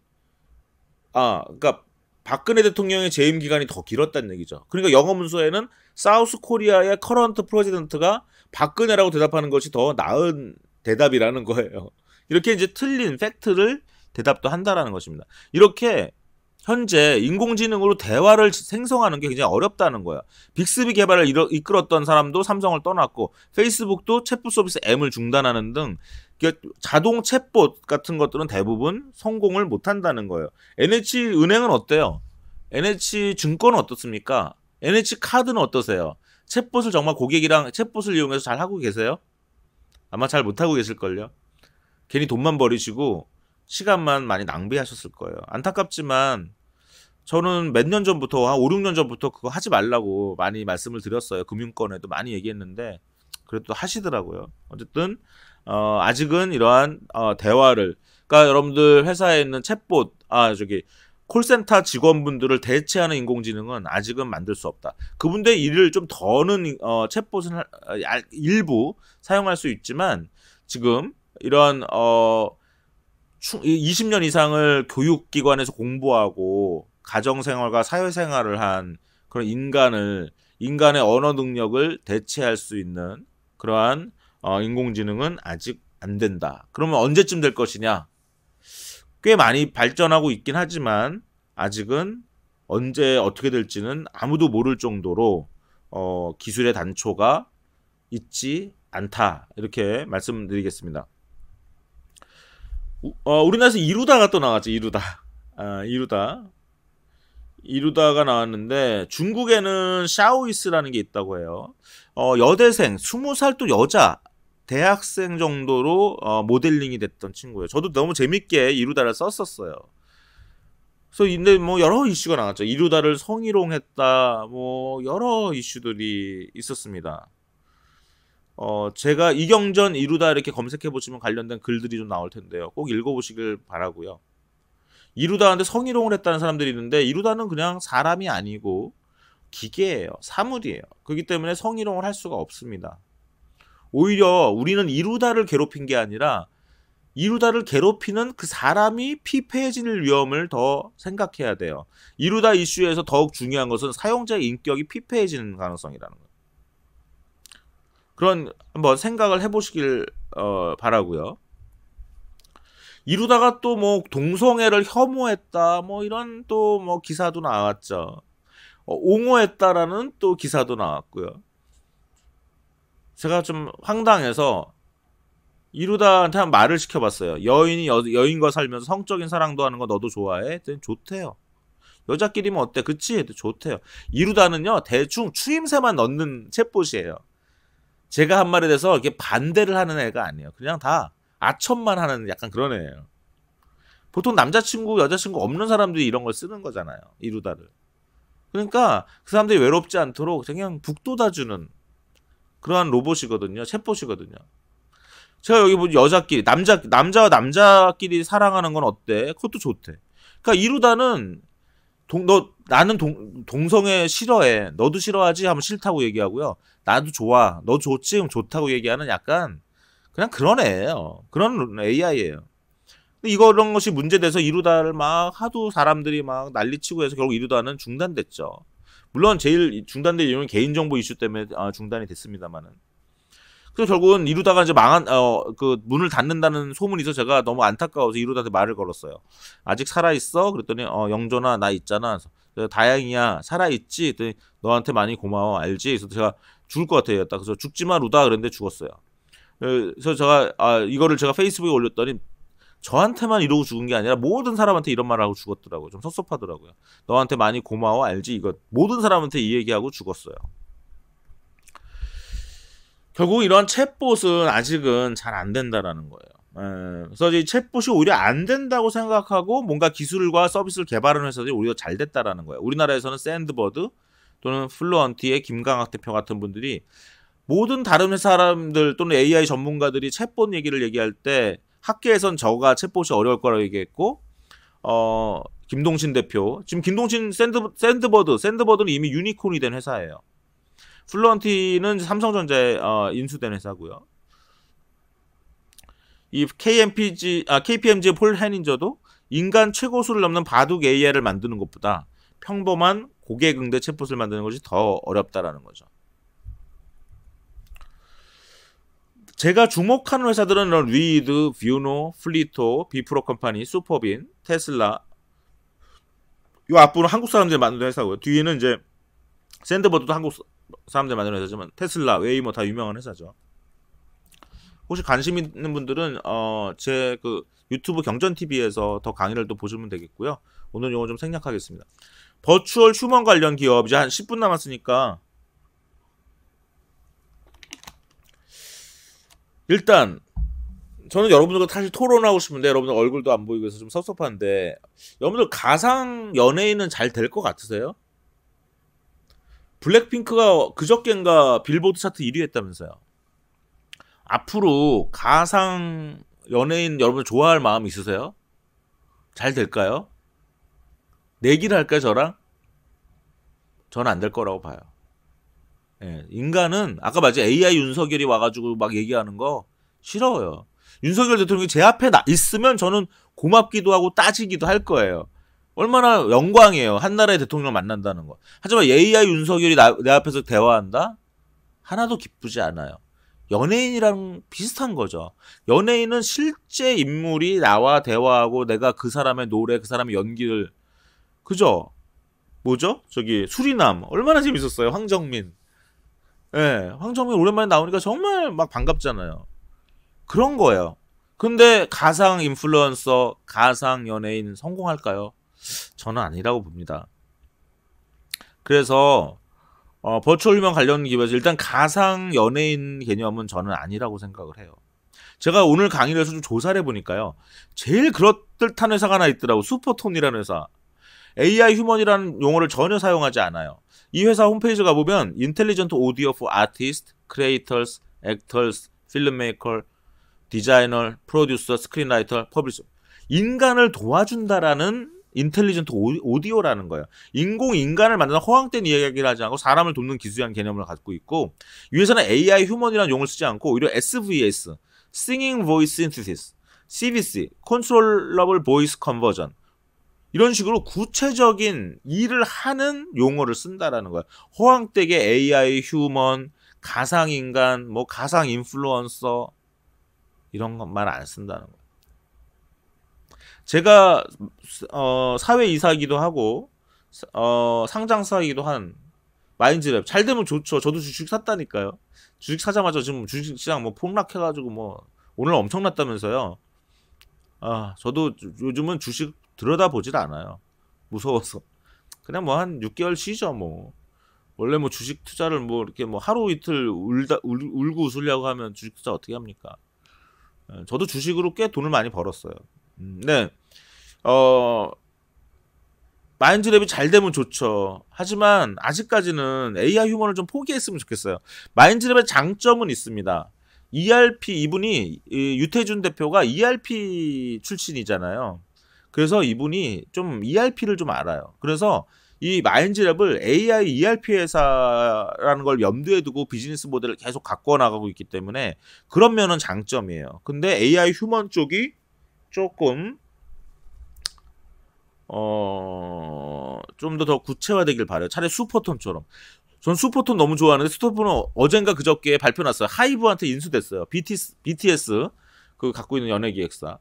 아 그러니까 박근혜 대통령의 재임 기간이 더 길었다는 얘기죠. 그러니까 영어 문서에는 사우스 코리아의 커런트 프레지던트가 박근혜라고 대답하는 것이 더 나은 대답이라는 거예요. 이렇게 이제 틀린 팩트를 대답도 한다라는 것입니다. 이렇게 현재 인공지능으로 대화를 생성하는 게 굉장히 어렵다는 거야. 빅스비 개발을 이끌었던 사람도 삼성을 떠났고 페이스북도 챗봇 서비스 M을 중단하는 등 자동 챗봇 같은 것들은 대부분 성공을 못 한다는 거예요. NH은행은 어때요? NH증권은 어떻습니까? NH카드는 어떠세요? 챗봇을 정말 고객이랑 챗봇을 이용해서 잘 하고 계세요? 아마 잘 못하고 계실걸요? 괜히 돈만 버리시고 시간만 많이 낭비하셨을 거예요. 안타깝지만 저는 몇 년 전부터 한 5, 6년 전부터 그거 하지 말라고 많이 말씀을 드렸어요. 금융권에도 많이 얘기했는데 그래도 하시더라고요. 어쨌든 어, 아직은 이러한 어, 대화를 그러니까 여러분들 회사에 있는 챗봇 아 저기 콜센터 직원분들을 대체하는 인공지능은 아직은 만들 수 없다. 그분들의 일을 좀 더는 어, 챗봇은 아, 일부 사용할 수 있지만 지금 이런 어 20년 이상을 교육기관에서 공부하고 가정생활과 사회생활을 한 그런 인간을 인간의 언어 능력을 대체할 수 있는 그러한 어, 인공지능은 아직 안 된다. 그러면 언제쯤 될 것이냐? 꽤 많이 발전하고 있긴 하지만 아직은 언제 어떻게 될지는 아무도 모를 정도로 어, 기술의 단초가 있지 않다. 이렇게 말씀드리겠습니다. 어, 우리나라에서 이루다가 또 나왔지 이루다 아, 이루다 이루다가 나왔는데 중국에는 샤오이스라는 게 있다고 해요 어, 여대생 20살 또 여자 대학생 정도로 어, 모델링이 됐던 친구예요 저도 너무 재밌게 이루다를 썼었어요 그래서 근데 뭐 여러 이슈가 나왔죠 이루다를 성희롱했다 뭐 여러 이슈들이 있었습니다 어, 제가 이경전 이루다 이렇게 검색해 보시면 관련된 글들이 좀 나올 텐데요. 꼭 읽어보시길 바라고요. 이루다한테 성희롱을 했다는 사람들이 있는데 이루다는 그냥 사람이 아니고 기계예요, 사물이에요. 그렇기 때문에 성희롱을 할 수가 없습니다. 오히려 우리는 이루다를 괴롭힌 게 아니라 이루다를 괴롭히는 그 사람이 피폐해질 위험을 더 생각해야 돼요. 이루다 이슈에서 더욱 중요한 것은 사용자의 인격이 피폐해지는 가능성이라는 거예요. 그런 한번 생각을 해보시길 어, 바라고요. 이루다가 또 뭐 동성애를 혐오했다 뭐 이런 또 뭐 기사도 나왔죠. 어, 옹호했다라는 또 기사도 나왔고요. 제가 좀 황당해서 이루다한테 한 말을 시켜봤어요. 여인이 여, 여인과 살면서 성적인 사랑도 하는 거 너도 좋아해? 좋대요. 여자끼리면 어때? 그치? 좋대요. 이루다는요 대충 추임새만 넣는 챗봇이에요. 제가 한 말에 대해서 이게 반대를 하는 애가 아니에요. 그냥 다 아첨만 하는 약간 그런 애예요. 보통 남자친구, 여자친구 없는 사람들이 이런 걸 쓰는 거잖아요. 이루다를. 그러니까 그 사람들이 외롭지 않도록 그냥 북돋아주는 그러한 로봇이거든요. 챗봇이거든요. 제가 여기 보뭐 여자끼리, 남자, 남자와 남자끼리 사랑하는 건 어때? 그것도 좋대. 그러니까 이루다는 동, 너, 나는 동, 동성애 싫어해. 너도 싫어하지? 하면 싫다고 얘기하고요. 나도 좋아. 너 좋지? 그럼 좋다고 얘기하는 약간 그냥 그런 애예요. 그런 AI예요. 근데 이거 이런 것이 문제돼서 이루다를 막 하도 사람들이 막 난리치고 해서 결국 이루다는 중단됐죠. 물론 제일 중단된 이유는 개인정보 이슈 때문에 아, 중단이 됐습니다만은. 또 결국은 이루다가 이제 망한 어 그 문을 닫는다는 소문이 있어 제가 너무 안타까워서 이루다한테 말을 걸었어요. 아직 살아 있어? 그랬더니 어 영조나 나 있잖아. 다행이야 살아 있지. 그랬더니 너한테 많이 고마워 알지. 그래서 제가 죽을 것 같아요. 딱 그래서 죽지마 루다 그랬는데 죽었어요. 그, 그래서 제가 아 이거를 제가 페이스북에 올렸더니 저한테만 이러고 죽은 게 아니라 모든 사람한테 이런 말을 하고 죽었더라고요. 좀 섭섭하더라고요. 너한테 많이 고마워 알지 이거 모든 사람한테 이 얘기하고 죽었어요. 결국 이런 챗봇은 아직은 잘 안 된다라는 거예요. 예. 그래서 이 챗봇이 오히려 안 된다고 생각하고 뭔가 기술과 서비스를 개발하는 회사들이 오히려 잘 됐다라는 거예요. 우리나라에서는 샌드버드 또는 플루언티의 김강학 대표 같은 분들이 모든 다른 회사 사람들 또는 AI 전문가들이 챗봇 얘기를 얘기할 때 학계에선 저가 챗봇이 어려울 거라고 얘기했고 어 김동신 대표 지금 김동신 샌드 샌드버드 샌드버드는 이미 유니콘이 된 회사예요. 플루언티는 삼성전자에 어, 인수된 회사고요. 이 KMPG 아 KPMG 폴 해닌저도 인간 최고수를 넘는 바둑 AI를 만드는 것보다 평범한 고객응대 챗봇을 만드는 것이 더 어렵다라는 거죠. 제가 주목하는 회사들은 위드, 뷰노, 플리토, 비프로 컴퍼니, 슈퍼빈, 테슬라. 이 앞부분은 한국 사람들이 만든 회사고요. 뒤에는 이제 샌드버드도 한국 사람들 만드는 회사지만 테슬라, 웨이모 뭐 다 유명한 회사죠. 혹시 관심 있는 분들은 어, 제 그 유튜브 경전 TV에서 더 강의를 또 보시면 되겠고요. 오늘 용어 좀 생략하겠습니다. 버추얼 휴먼 관련 기업 이제 한 10분 남았으니까 일단 저는 여러분들과 사실 토론하고 싶은데 여러분들 얼굴도 안 보이고 해서 좀 섭섭한데 여러분들 가상 연예인은 잘 될 것 같으세요? 블랙핑크가 그저껜가 빌보드 차트 1위 했다면서요. 앞으로 가상 연예인 여러분 좋아할 마음 있으세요? 잘 될까요? 내기를 할까요, 저랑? 저는 안 될 거라고 봐요. 예, 인간은 아까 맞지 AI 윤석열이 와가지고 막 얘기하는 거 싫어요. 윤석열 대통령이 제 앞에 나, 있으면 저는 고맙기도 하고 따지기도 할 거예요. 얼마나 영광이에요. 한 나라의 대통령 을 만난다는 거. 하지만 예이와 윤석열이 나, 내 앞에서 대화한다? 하나도 기쁘지 않아요. 연예인이랑 비슷한 거죠. 연예인은 실제 인물이 나와 대화하고 내가 그 사람의 노래, 그 사람의 연기를 그죠? 뭐죠? 저기 수리남 얼마나 재밌었어요. 황정민. 예, 네, 황정민 오랜만에 나오니까 정말 막 반갑잖아요. 그런 거예요. 근데 가상 인플루언서, 가상 연예인 성공할까요? 저는 아니라고 봅니다. 그래서 어, 버추얼 유명 관련 기업에서 일단 가상 연예인 개념은 저는 아니라고 생각을 해요. 제가 오늘 강의를 해서 좀 조사를 해보니까요. 제일 그럴듯한 회사가 하나 있더라고. 슈퍼톤이라는 회사. AI 휴먼이라는 용어를 전혀 사용하지 않아요. 이 회사 홈페이지 가보면 인텔리전트 오디오 포 아티스트, 크리에이터스, 액터스, 필름메이커, 디자이너, 프로듀서, 스크린라이터, 퍼블리셔 인간을 도와준다라는 인텔리전트 오디오라는 거예요. 인공 인간을 만드는 허황된 이야기를 하지 않고 사람을 돕는 기술이라는 개념을 갖고 있고 위에서는 AI 휴먼이라는 용어를 쓰지 않고 오히려 SVS (Singing Voice Synthesis) (CVC) (Controllable Voice Conversion) 이런 식으로 구체적인 일을 하는 용어를 쓴다라는 거예요 허황되게 AI 휴먼 가상 인간 뭐 가상 인플루언서 이런 것만 안 쓴다는 거. 제가 어, 사회 이사기도 하고 어, 상장사기도한 마인드랩 잘 되면 좋죠. 저도 주식 샀다니까요. 주식 사자마자 지금 주식시장 뭐 폭락해가지고 뭐 오늘 엄청났다면서요. 아 저도 요즘은 주식 들여다보질 않아요. 무서워서 그냥 뭐 한 6개월 쉬죠 뭐. 원래 뭐 주식 투자를 뭐 이렇게 뭐 하루 이틀 울다 울, 울고 웃으려고 하면 주식 투자 어떻게 합니까? 예, 저도 주식으로 꽤 돈을 많이 벌었어요. 음, 네. 어, 마인드랩이 잘 되면 좋죠. 하지만 아직까지는 AI 휴먼을 좀 포기했으면 좋겠어요. 마인드랩의 장점은 있습니다. ERP 이분이 유태준 대표가 ERP 출신이잖아요. 그래서 이분이 좀 ERP를 좀 알아요. 그래서 이 마인드랩을 AI ERP 회사라는 걸 염두에 두고 비즈니스 모델을 계속 갖고 나가고 있기 때문에 그런 면은 장점이에요. 근데 AI 휴먼 쪽이 조금 어, 좀 더 더 구체화되길 바래요. 차라리 슈퍼톤처럼. 전 슈퍼톤 너무 좋아하는데 슈퍼톤은 어젠가 그저께 발표 났어요. 하이브한테 인수됐어요. BTS, BTS 그 갖고 있는 연예 기획사.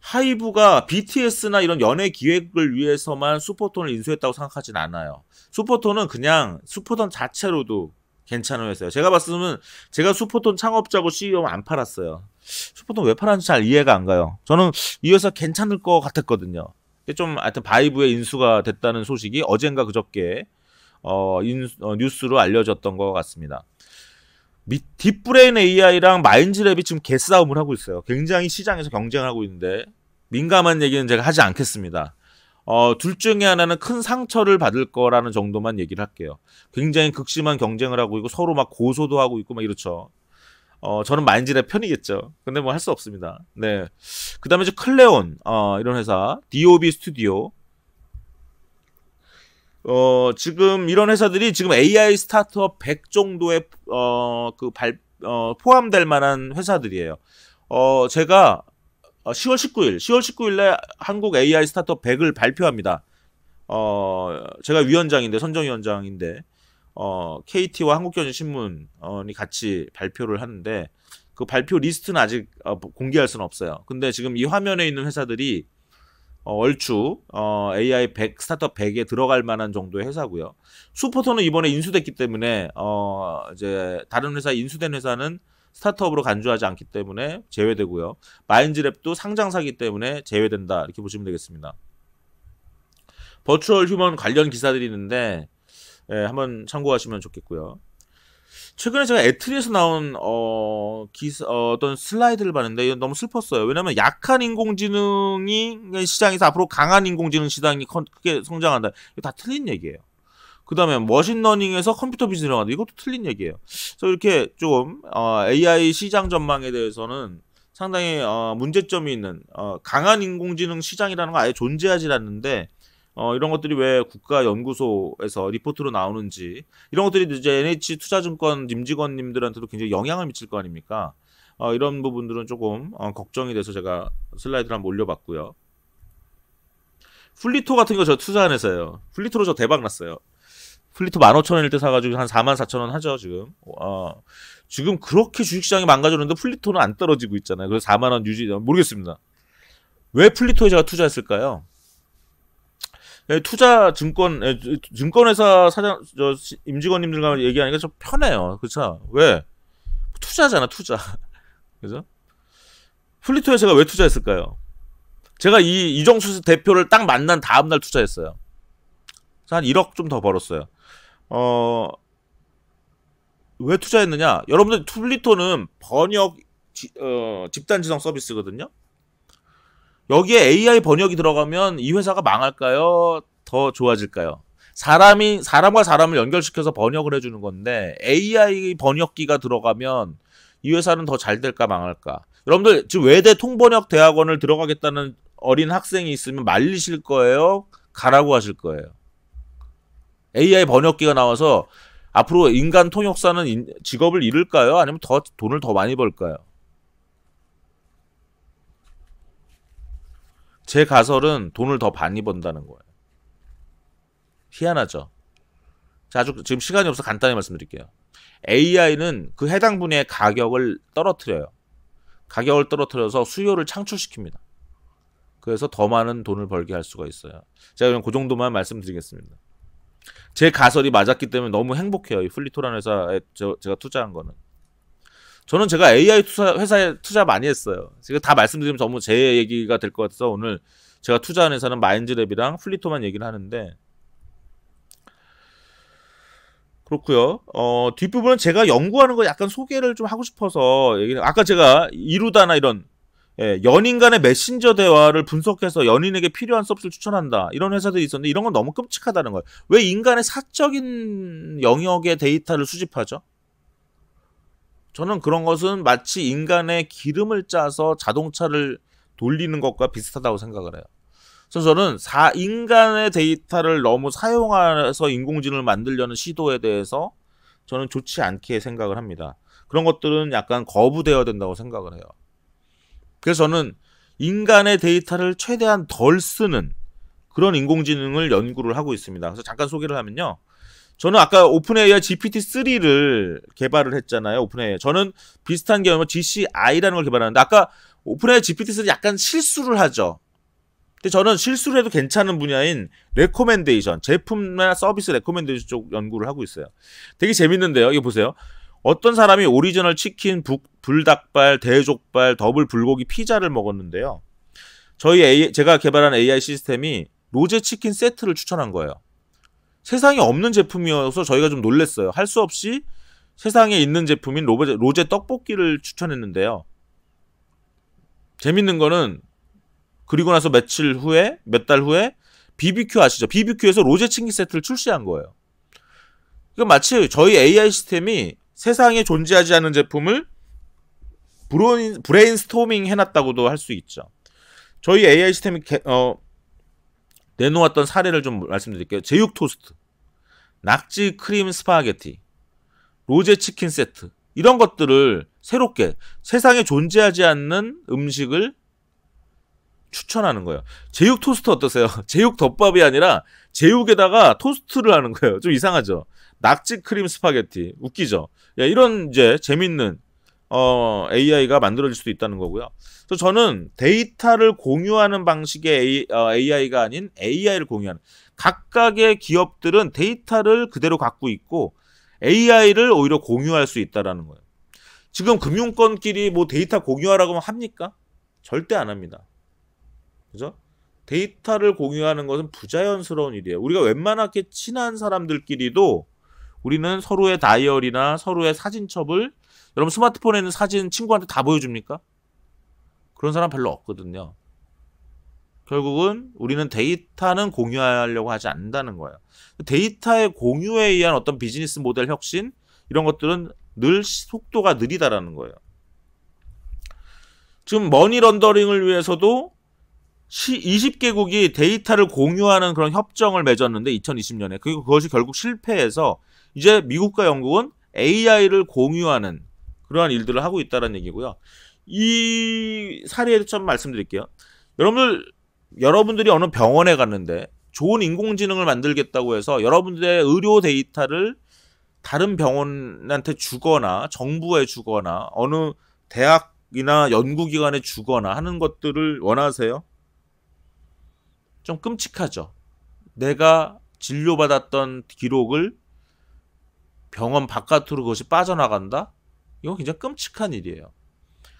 하이브가 BTS나 이런 연예 기획을 위해서만 슈퍼톤을 인수했다고 생각하진 않아요. 슈퍼톤은 그냥 슈퍼톤 자체로도 괜찮은 회사예요. 제가 봤으면 제가 슈퍼톤 창업자고 CEO면 안 팔았어요. 슈퍼톤 왜 팔았는지 잘 이해가 안 가요. 저는 이 회사 괜찮을 것 같았거든요. 좀 하여튼 바이브에 인수가 됐다는 소식이 어젠가 그저께 어, 인, 어, 뉴스로 알려졌던 것 같습니다. 미, 딥브레인 AI랑 마인즈랩이 지금 개싸움을 하고 있어요. 굉장히 시장에서 경쟁을 하고 있는데 민감한 얘기는 제가 하지 않겠습니다. 어, 둘 중에 하나는 큰 상처를 받을 거라는 정도만 얘기를 할게요. 굉장히 극심한 경쟁을 하고 있고 서로 막 고소도 하고 있고 막 이렇죠. 어, 저는 마인질의 편이겠죠. 근데 뭐 할 수 없습니다. 네. 그 다음에 이제 클레온, 어, 이런 회사, DOB 스튜디오. 어, 지금 이런 회사들이 지금 AI 스타트업 100 정도의, 어, 그 발, 어, 포함될 만한 회사들이에요. 어, 제가 10월 어, 19일, 10월 19일에 한국 AI 스타트업 100을 발표합니다. 어, 제가 위원장인데, 선정위원장인데, 어, KT와 한국경제신문이 같이 발표를 하는데 그 발표 리스트는 아직 어, 뭐 공개할 수는 없어요. 근데 지금 이 화면에 있는 회사들이 어, 얼추 어, AI 100 스타트업 100에 들어갈 만한 정도의 회사고요. 수퍼터는 이번에 인수됐기 때문에 어, 이제 다른 회사 인수된 회사는 스타트업으로 간주하지 않기 때문에 제외되고요. 마인즈랩도 상장사기 때문에 제외된다 이렇게 보시면 되겠습니다. 버추얼 휴먼 관련 기사들이 있는데 예, 한번 참고하시면 좋겠고요. 최근에 제가 애틀리에서 나온 어, 기사, 어, 떤 슬라이드를 봤는데 이건 너무 슬펐어요. 왜냐하면 약한 인공지능이 시장에서 앞으로 강한 인공지능 시장이 크게 성장한다. 이거 다 틀린 얘기예요. 그 다음에 머신러닝에서 컴퓨터 비즈니스로 간다. 이것도 틀린 얘기예요. 그래서 이렇게 조금 어, AI 시장 전망에 대해서는 상당히 어, 문제점이 있는 어, 강한 인공지능 시장이라는 거 아예 존재하지 않는데 어, 이런 것들이 왜 국가연구소에서 리포트로 나오는지 이런 것들이 이제 NH 투자증권 임직원님들한테도 굉장히 영향을 미칠 거 아닙니까? 어, 이런 부분들은 조금 어, 걱정이 돼서 제가 슬라이드를 한번 올려봤고요. 플리토 같은 거 저투자안회사요 플리토로 저 대박 났어요. 플리토 15,000원일 때 사가지고 한 44,000원 하죠, 지금. 어, 지금 그렇게 주식시장이 망가졌는데 플리토는 안 떨어지고 있잖아요. 그래서 4만원 유지, 모르겠습니다. 왜 플리토에 제가 투자했을까요? 예, 투자 증권 예, 증권회사 사장 저 임직원님들과 얘기하니까 좀 편해요. 그렇죠? 왜 투자잖아 투자. [LAUGHS] 그죠? 플리토에 제가 왜 투자했을까요? 제가 이 이정수 대표를 딱 만난 다음 날 투자했어요. 한 1억 좀 더 벌었어요. 어, 왜 투자했느냐? 여러분들 툴리토는 번역 지, 어, 집단지성 서비스거든요. 여기에 AI 번역이 들어가면 이 회사가 망할까요? 더 좋아질까요? 사람이 사람과 사람을 연결시켜서 번역을 해주는 건데 AI 번역기가 들어가면 이 회사는 더 잘 될까 망할까? 여러분들 지금 외대 통번역 대학원을 들어가겠다는 어린 학생이 있으면 말리실 거예요? 가라고 하실 거예요. AI 번역기가 나와서 앞으로 인간 통역사는 직업을 잃을까요? 아니면 더 돈을 더 많이 벌까요? 제 가설은 돈을 더 많이 번다는 거예요. 희한하죠. 자, 아주 지금 시간이 없어 간단히 말씀드릴게요. AI는 그 해당 분야의 가격을 떨어뜨려요. 가격을 떨어뜨려서 수요를 창출시킵니다. 그래서 더 많은 돈을 벌게 할 수가 있어요. 제가 그냥 그 정도만 말씀드리겠습니다. 제 가설이 맞았기 때문에 너무 행복해요. 이 플리토라는 회사에 저, 제가 투자한 거는. 저는 제가 AI 투자 회사에 투자 많이 했어요. 지금 다 말씀드리면 전부 제 얘기가 될 것 같아서 오늘 제가 투자한 회사는 마인드랩이랑 플리토만 얘기를 하는데 그렇고요. 어, 뒷부분은 제가 연구하는 거 약간 소개를 좀 하고 싶어서 얘기는 아까 제가 이루다나 이런 예, 연인 간의 메신저 대화를 분석해서 연인에게 필요한 서비스를 추천한다. 이런 회사들이 있었는데 이런 건 너무 끔찍하다는 거예요. 왜 인간의 사적인 영역의 데이터를 수집하죠? 저는 그런 것은 마치 인간의 기름을 짜서 자동차를 돌리는 것과 비슷하다고 생각을 해요. 그래서 저는 사, 인간의 데이터를 너무 사용해서 인공지능을 만들려는 시도에 대해서 저는 좋지 않게 생각을 합니다. 그런 것들은 약간 거부되어야 된다고 생각을 해요. 그래서 저는 인간의 데이터를 최대한 덜 쓰는 그런 인공지능을 연구를 하고 있습니다. 그래서 잠깐 소개를 하면요. 저는 아까 오픈에이어 GPT-3를 개발을 했잖아요. 오픈에이어. 저는 비슷한 경우 GCI라는 걸 개발하는데 아까 오픈에이어 GPT-3 약간 실수를 하죠. 근데 저는 실수를 해도 괜찮은 분야인 레코멘데이션, 제품이나 서비스 레코멘데이션 쪽 연구를 하고 있어요. 되게 재밌는데요. 이거 보세요. 어떤 사람이 오리지널 치킨, 북, 불닭발, 대족발, 더블 불고기 피자를 먹었는데요. 저희 AI, 제가 개발한 AI 시스템이 로제 치킨 세트를 추천한 거예요. 세상에 없는 제품이어서 저희가 좀 놀랐어요. 할 수 없이 세상에 있는 제품인 로제, 로제 떡볶이를 추천했는데요. 재밌는 거는 그리고 나서 며칠 후에 몇 달 후에 BBQ 아시죠? BBQ에서 로제 칭기 세트를 출시한 거예요. 그 마치 저희 AI 시스템이 세상에 존재하지 않은 제품을 브로인, 브레인스토밍 해놨다고도 할 수 있죠. 저희 AI 시스템이 개, 어, 내놓았던 사례를 좀 말씀드릴게요. 제육 토스트, 낙지 크림 스파게티, 로제 치킨 세트 이런 것들을 새롭게 세상에 존재하지 않는 음식을 추천하는 거예요. 제육 토스트 어떠세요? [LAUGHS] 제육 덮밥이 아니라 제육에다가 토스트를 하는 거예요. 좀 이상하죠. 낙지 크림 스파게티 웃기죠. 야, 이런 이제 재밌는 어, AI가 만들어질 수도 있다는 거고요. 그래서 저는 데이터를 공유하는 방식의 AI, 어, 가 아닌 AI를 공유하는 각각의 기업들은 데이터를 그대로 갖고 있고 AI를 오히려 공유할 수 있다라는 거예요. 지금 금융권끼리 뭐 데이터 공유하라고 하면 합니까? 절대 안 합니다. 그죠? 데이터를 공유하는 것은 부자연스러운 일이에요. 우리가 웬만하게 친한 사람들끼리도 우리는 서로의 다이어리나 서로의 사진첩을 여러분 스마트폰에 있는 사진 친구한테 다 보여줍니까? 그런 사람 별로 없거든요. 결국은 우리는 데이터는 공유하려고 하지 않는다는 거예요. 데이터의 공유에 의한 어떤 비즈니스 모델 혁신 이런 것들은 늘 속도가 느리다라는 거예요. 지금 머니 런더링을 위해서도 20개국이 데이터를 공유하는 그런 협정을 맺었는데 2020년에 그것이 결국 실패해서 이제 미국과 영국은 AI를 공유하는 그러한 일들을 하고 있다는 얘기고요. 이 사례를 좀 말씀드릴게요. 여러분들 여러분들이 어느 병원에 갔는데 좋은 인공지능을 만들겠다고 해서 여러분들의 의료 데이터를 다른 병원한테 주거나 정부에 주거나 어느 대학이나 연구기관에 주거나 하는 것들을 원하세요? 좀 끔찍하죠. 내가 진료받았던 기록을 병원 바깥으로 그것이 빠져나간다? 이거 굉장히 끔찍한 일이에요.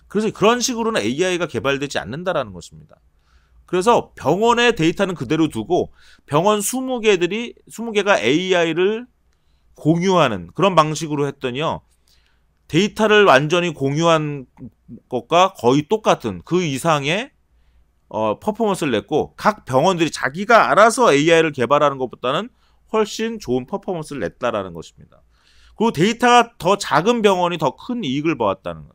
그래서 그런 식으로는 AI가 개발되지 않는다라는 것입니다. 그래서 병원의 데이터는 그대로 두고 병원 20개들이 20개가 AI를 공유하는 그런 방식으로 했더니요. 데이터를 완전히 공유한 것과 거의 똑같은 그 이상의 어, 퍼포먼스를 냈고 각 병원들이 자기가 알아서 AI를 개발하는 것보다는 훨씬 좋은 퍼포먼스를 냈다라는 것입니다. 그리고 데이터가 더 작은 병원이 더 큰 이익을 보았다는 것.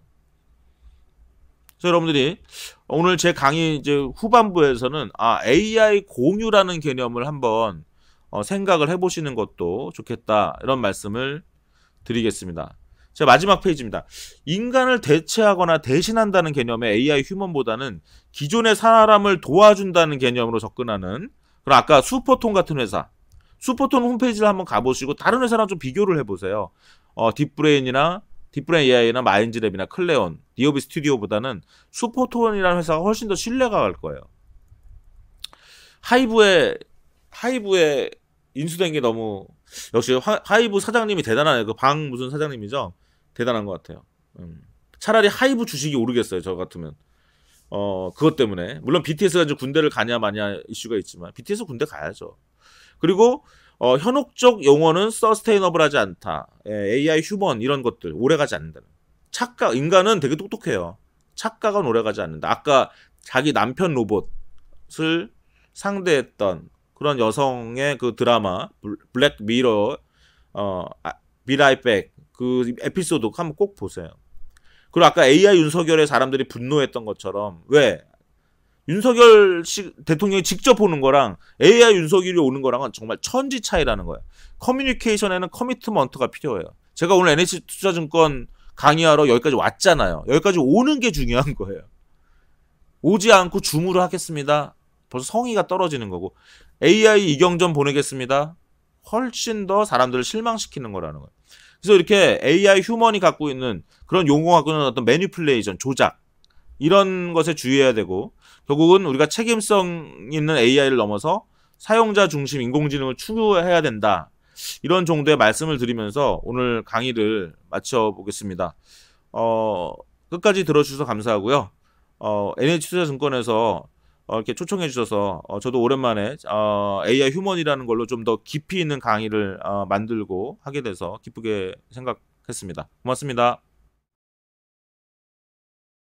그래서 여러분들이 오늘 제 강의 이제 후반부에서는 아 AI 공유라는 개념을 한번 어, 생각을 해보시는 것도 좋겠다 이런 말씀을 드리겠습니다. 제 마지막 페이지입니다. 인간을 대체하거나 대신한다는 개념의 AI 휴먼보다는 기존의 사람을 도와준다는 개념으로 접근하는 그럼 아까 수포통 같은 회사 수퍼톤 홈페이지를 한번 가보시고 다른 회사랑 좀 비교를 해보세요. 어, 딥브레인이나 딥브레인 AI나 마인즈랩이나 클레온, 디오비 스튜디오보다는 수포톤이라는 회사가 훨씬 더 신뢰가 갈 거예요. 하이브의 하이브에 인수된 게 너무 역시 하, 이브 사장님이 대단하네요. 그 방 무슨 사장님이죠? 대단한 것 같아요. 음. 차라리 하이브 주식이 오르겠어요. 저 같으면. 어 그것 때문에 물론 BTS가 이제 군대를 가냐 마냐 이슈가 있지만 BTS 군대 가야죠. 그리고 어, 현혹적 용어는 서스테이너블하지 않다. 예, AI 휴먼 이런 것들 오래가지 않는다. 착각 인간은 되게 똑똑해요. 착각은 오래가지 않는다. 아까 자기 남편 로봇을 상대했던 그런 여성의 그 드라마 블랙 미러 어 미라이백 아, 그 에피소드 한번 꼭 보세요. 그리고 아까 AI 윤석열의 사람들이 분노했던 것처럼 왜 윤석열 씨 대통령이 직접 보는 거랑 AI 윤석열이 오는 거랑은 정말 천지 차이라는 거예요. 커뮤니케이션에는 커미트먼트가 필요해요. 제가 오늘 NH 투자증권 강의하러 여기까지 왔잖아요. 여기까지 오는 게 중요한 [LAUGHS] 거예요. 오지 않고 줌으로 하겠습니다. 벌써 성의가 떨어지는 거고 AI 이경전 보내겠습니다. 훨씬 더 사람들을 실망시키는 거라는 거예요. 그래서 이렇게 AI 휴먼이 갖고 있는 그런 용어 갖고 있는 어떤 매니플레이션, 조작 이런 것에 주의해야 되고 결국은 우리가 책임성 있는 AI를 넘어서 사용자 중심 인공지능을 추구해야 된다. 이런 정도의 말씀을 드리면서 오늘 강의를 마쳐보겠습니다. 어, 끝까지 들어주셔서 감사하고요. 어, NH투자증권에서 어, 이렇게 초청해 주셔서 어, 저도 오랜만에 어, AI 휴먼이라는 걸로 좀 더 깊이 있는 강의를 어, 만들고 하게 돼서 기쁘게 생각했습니다. 고맙습니다.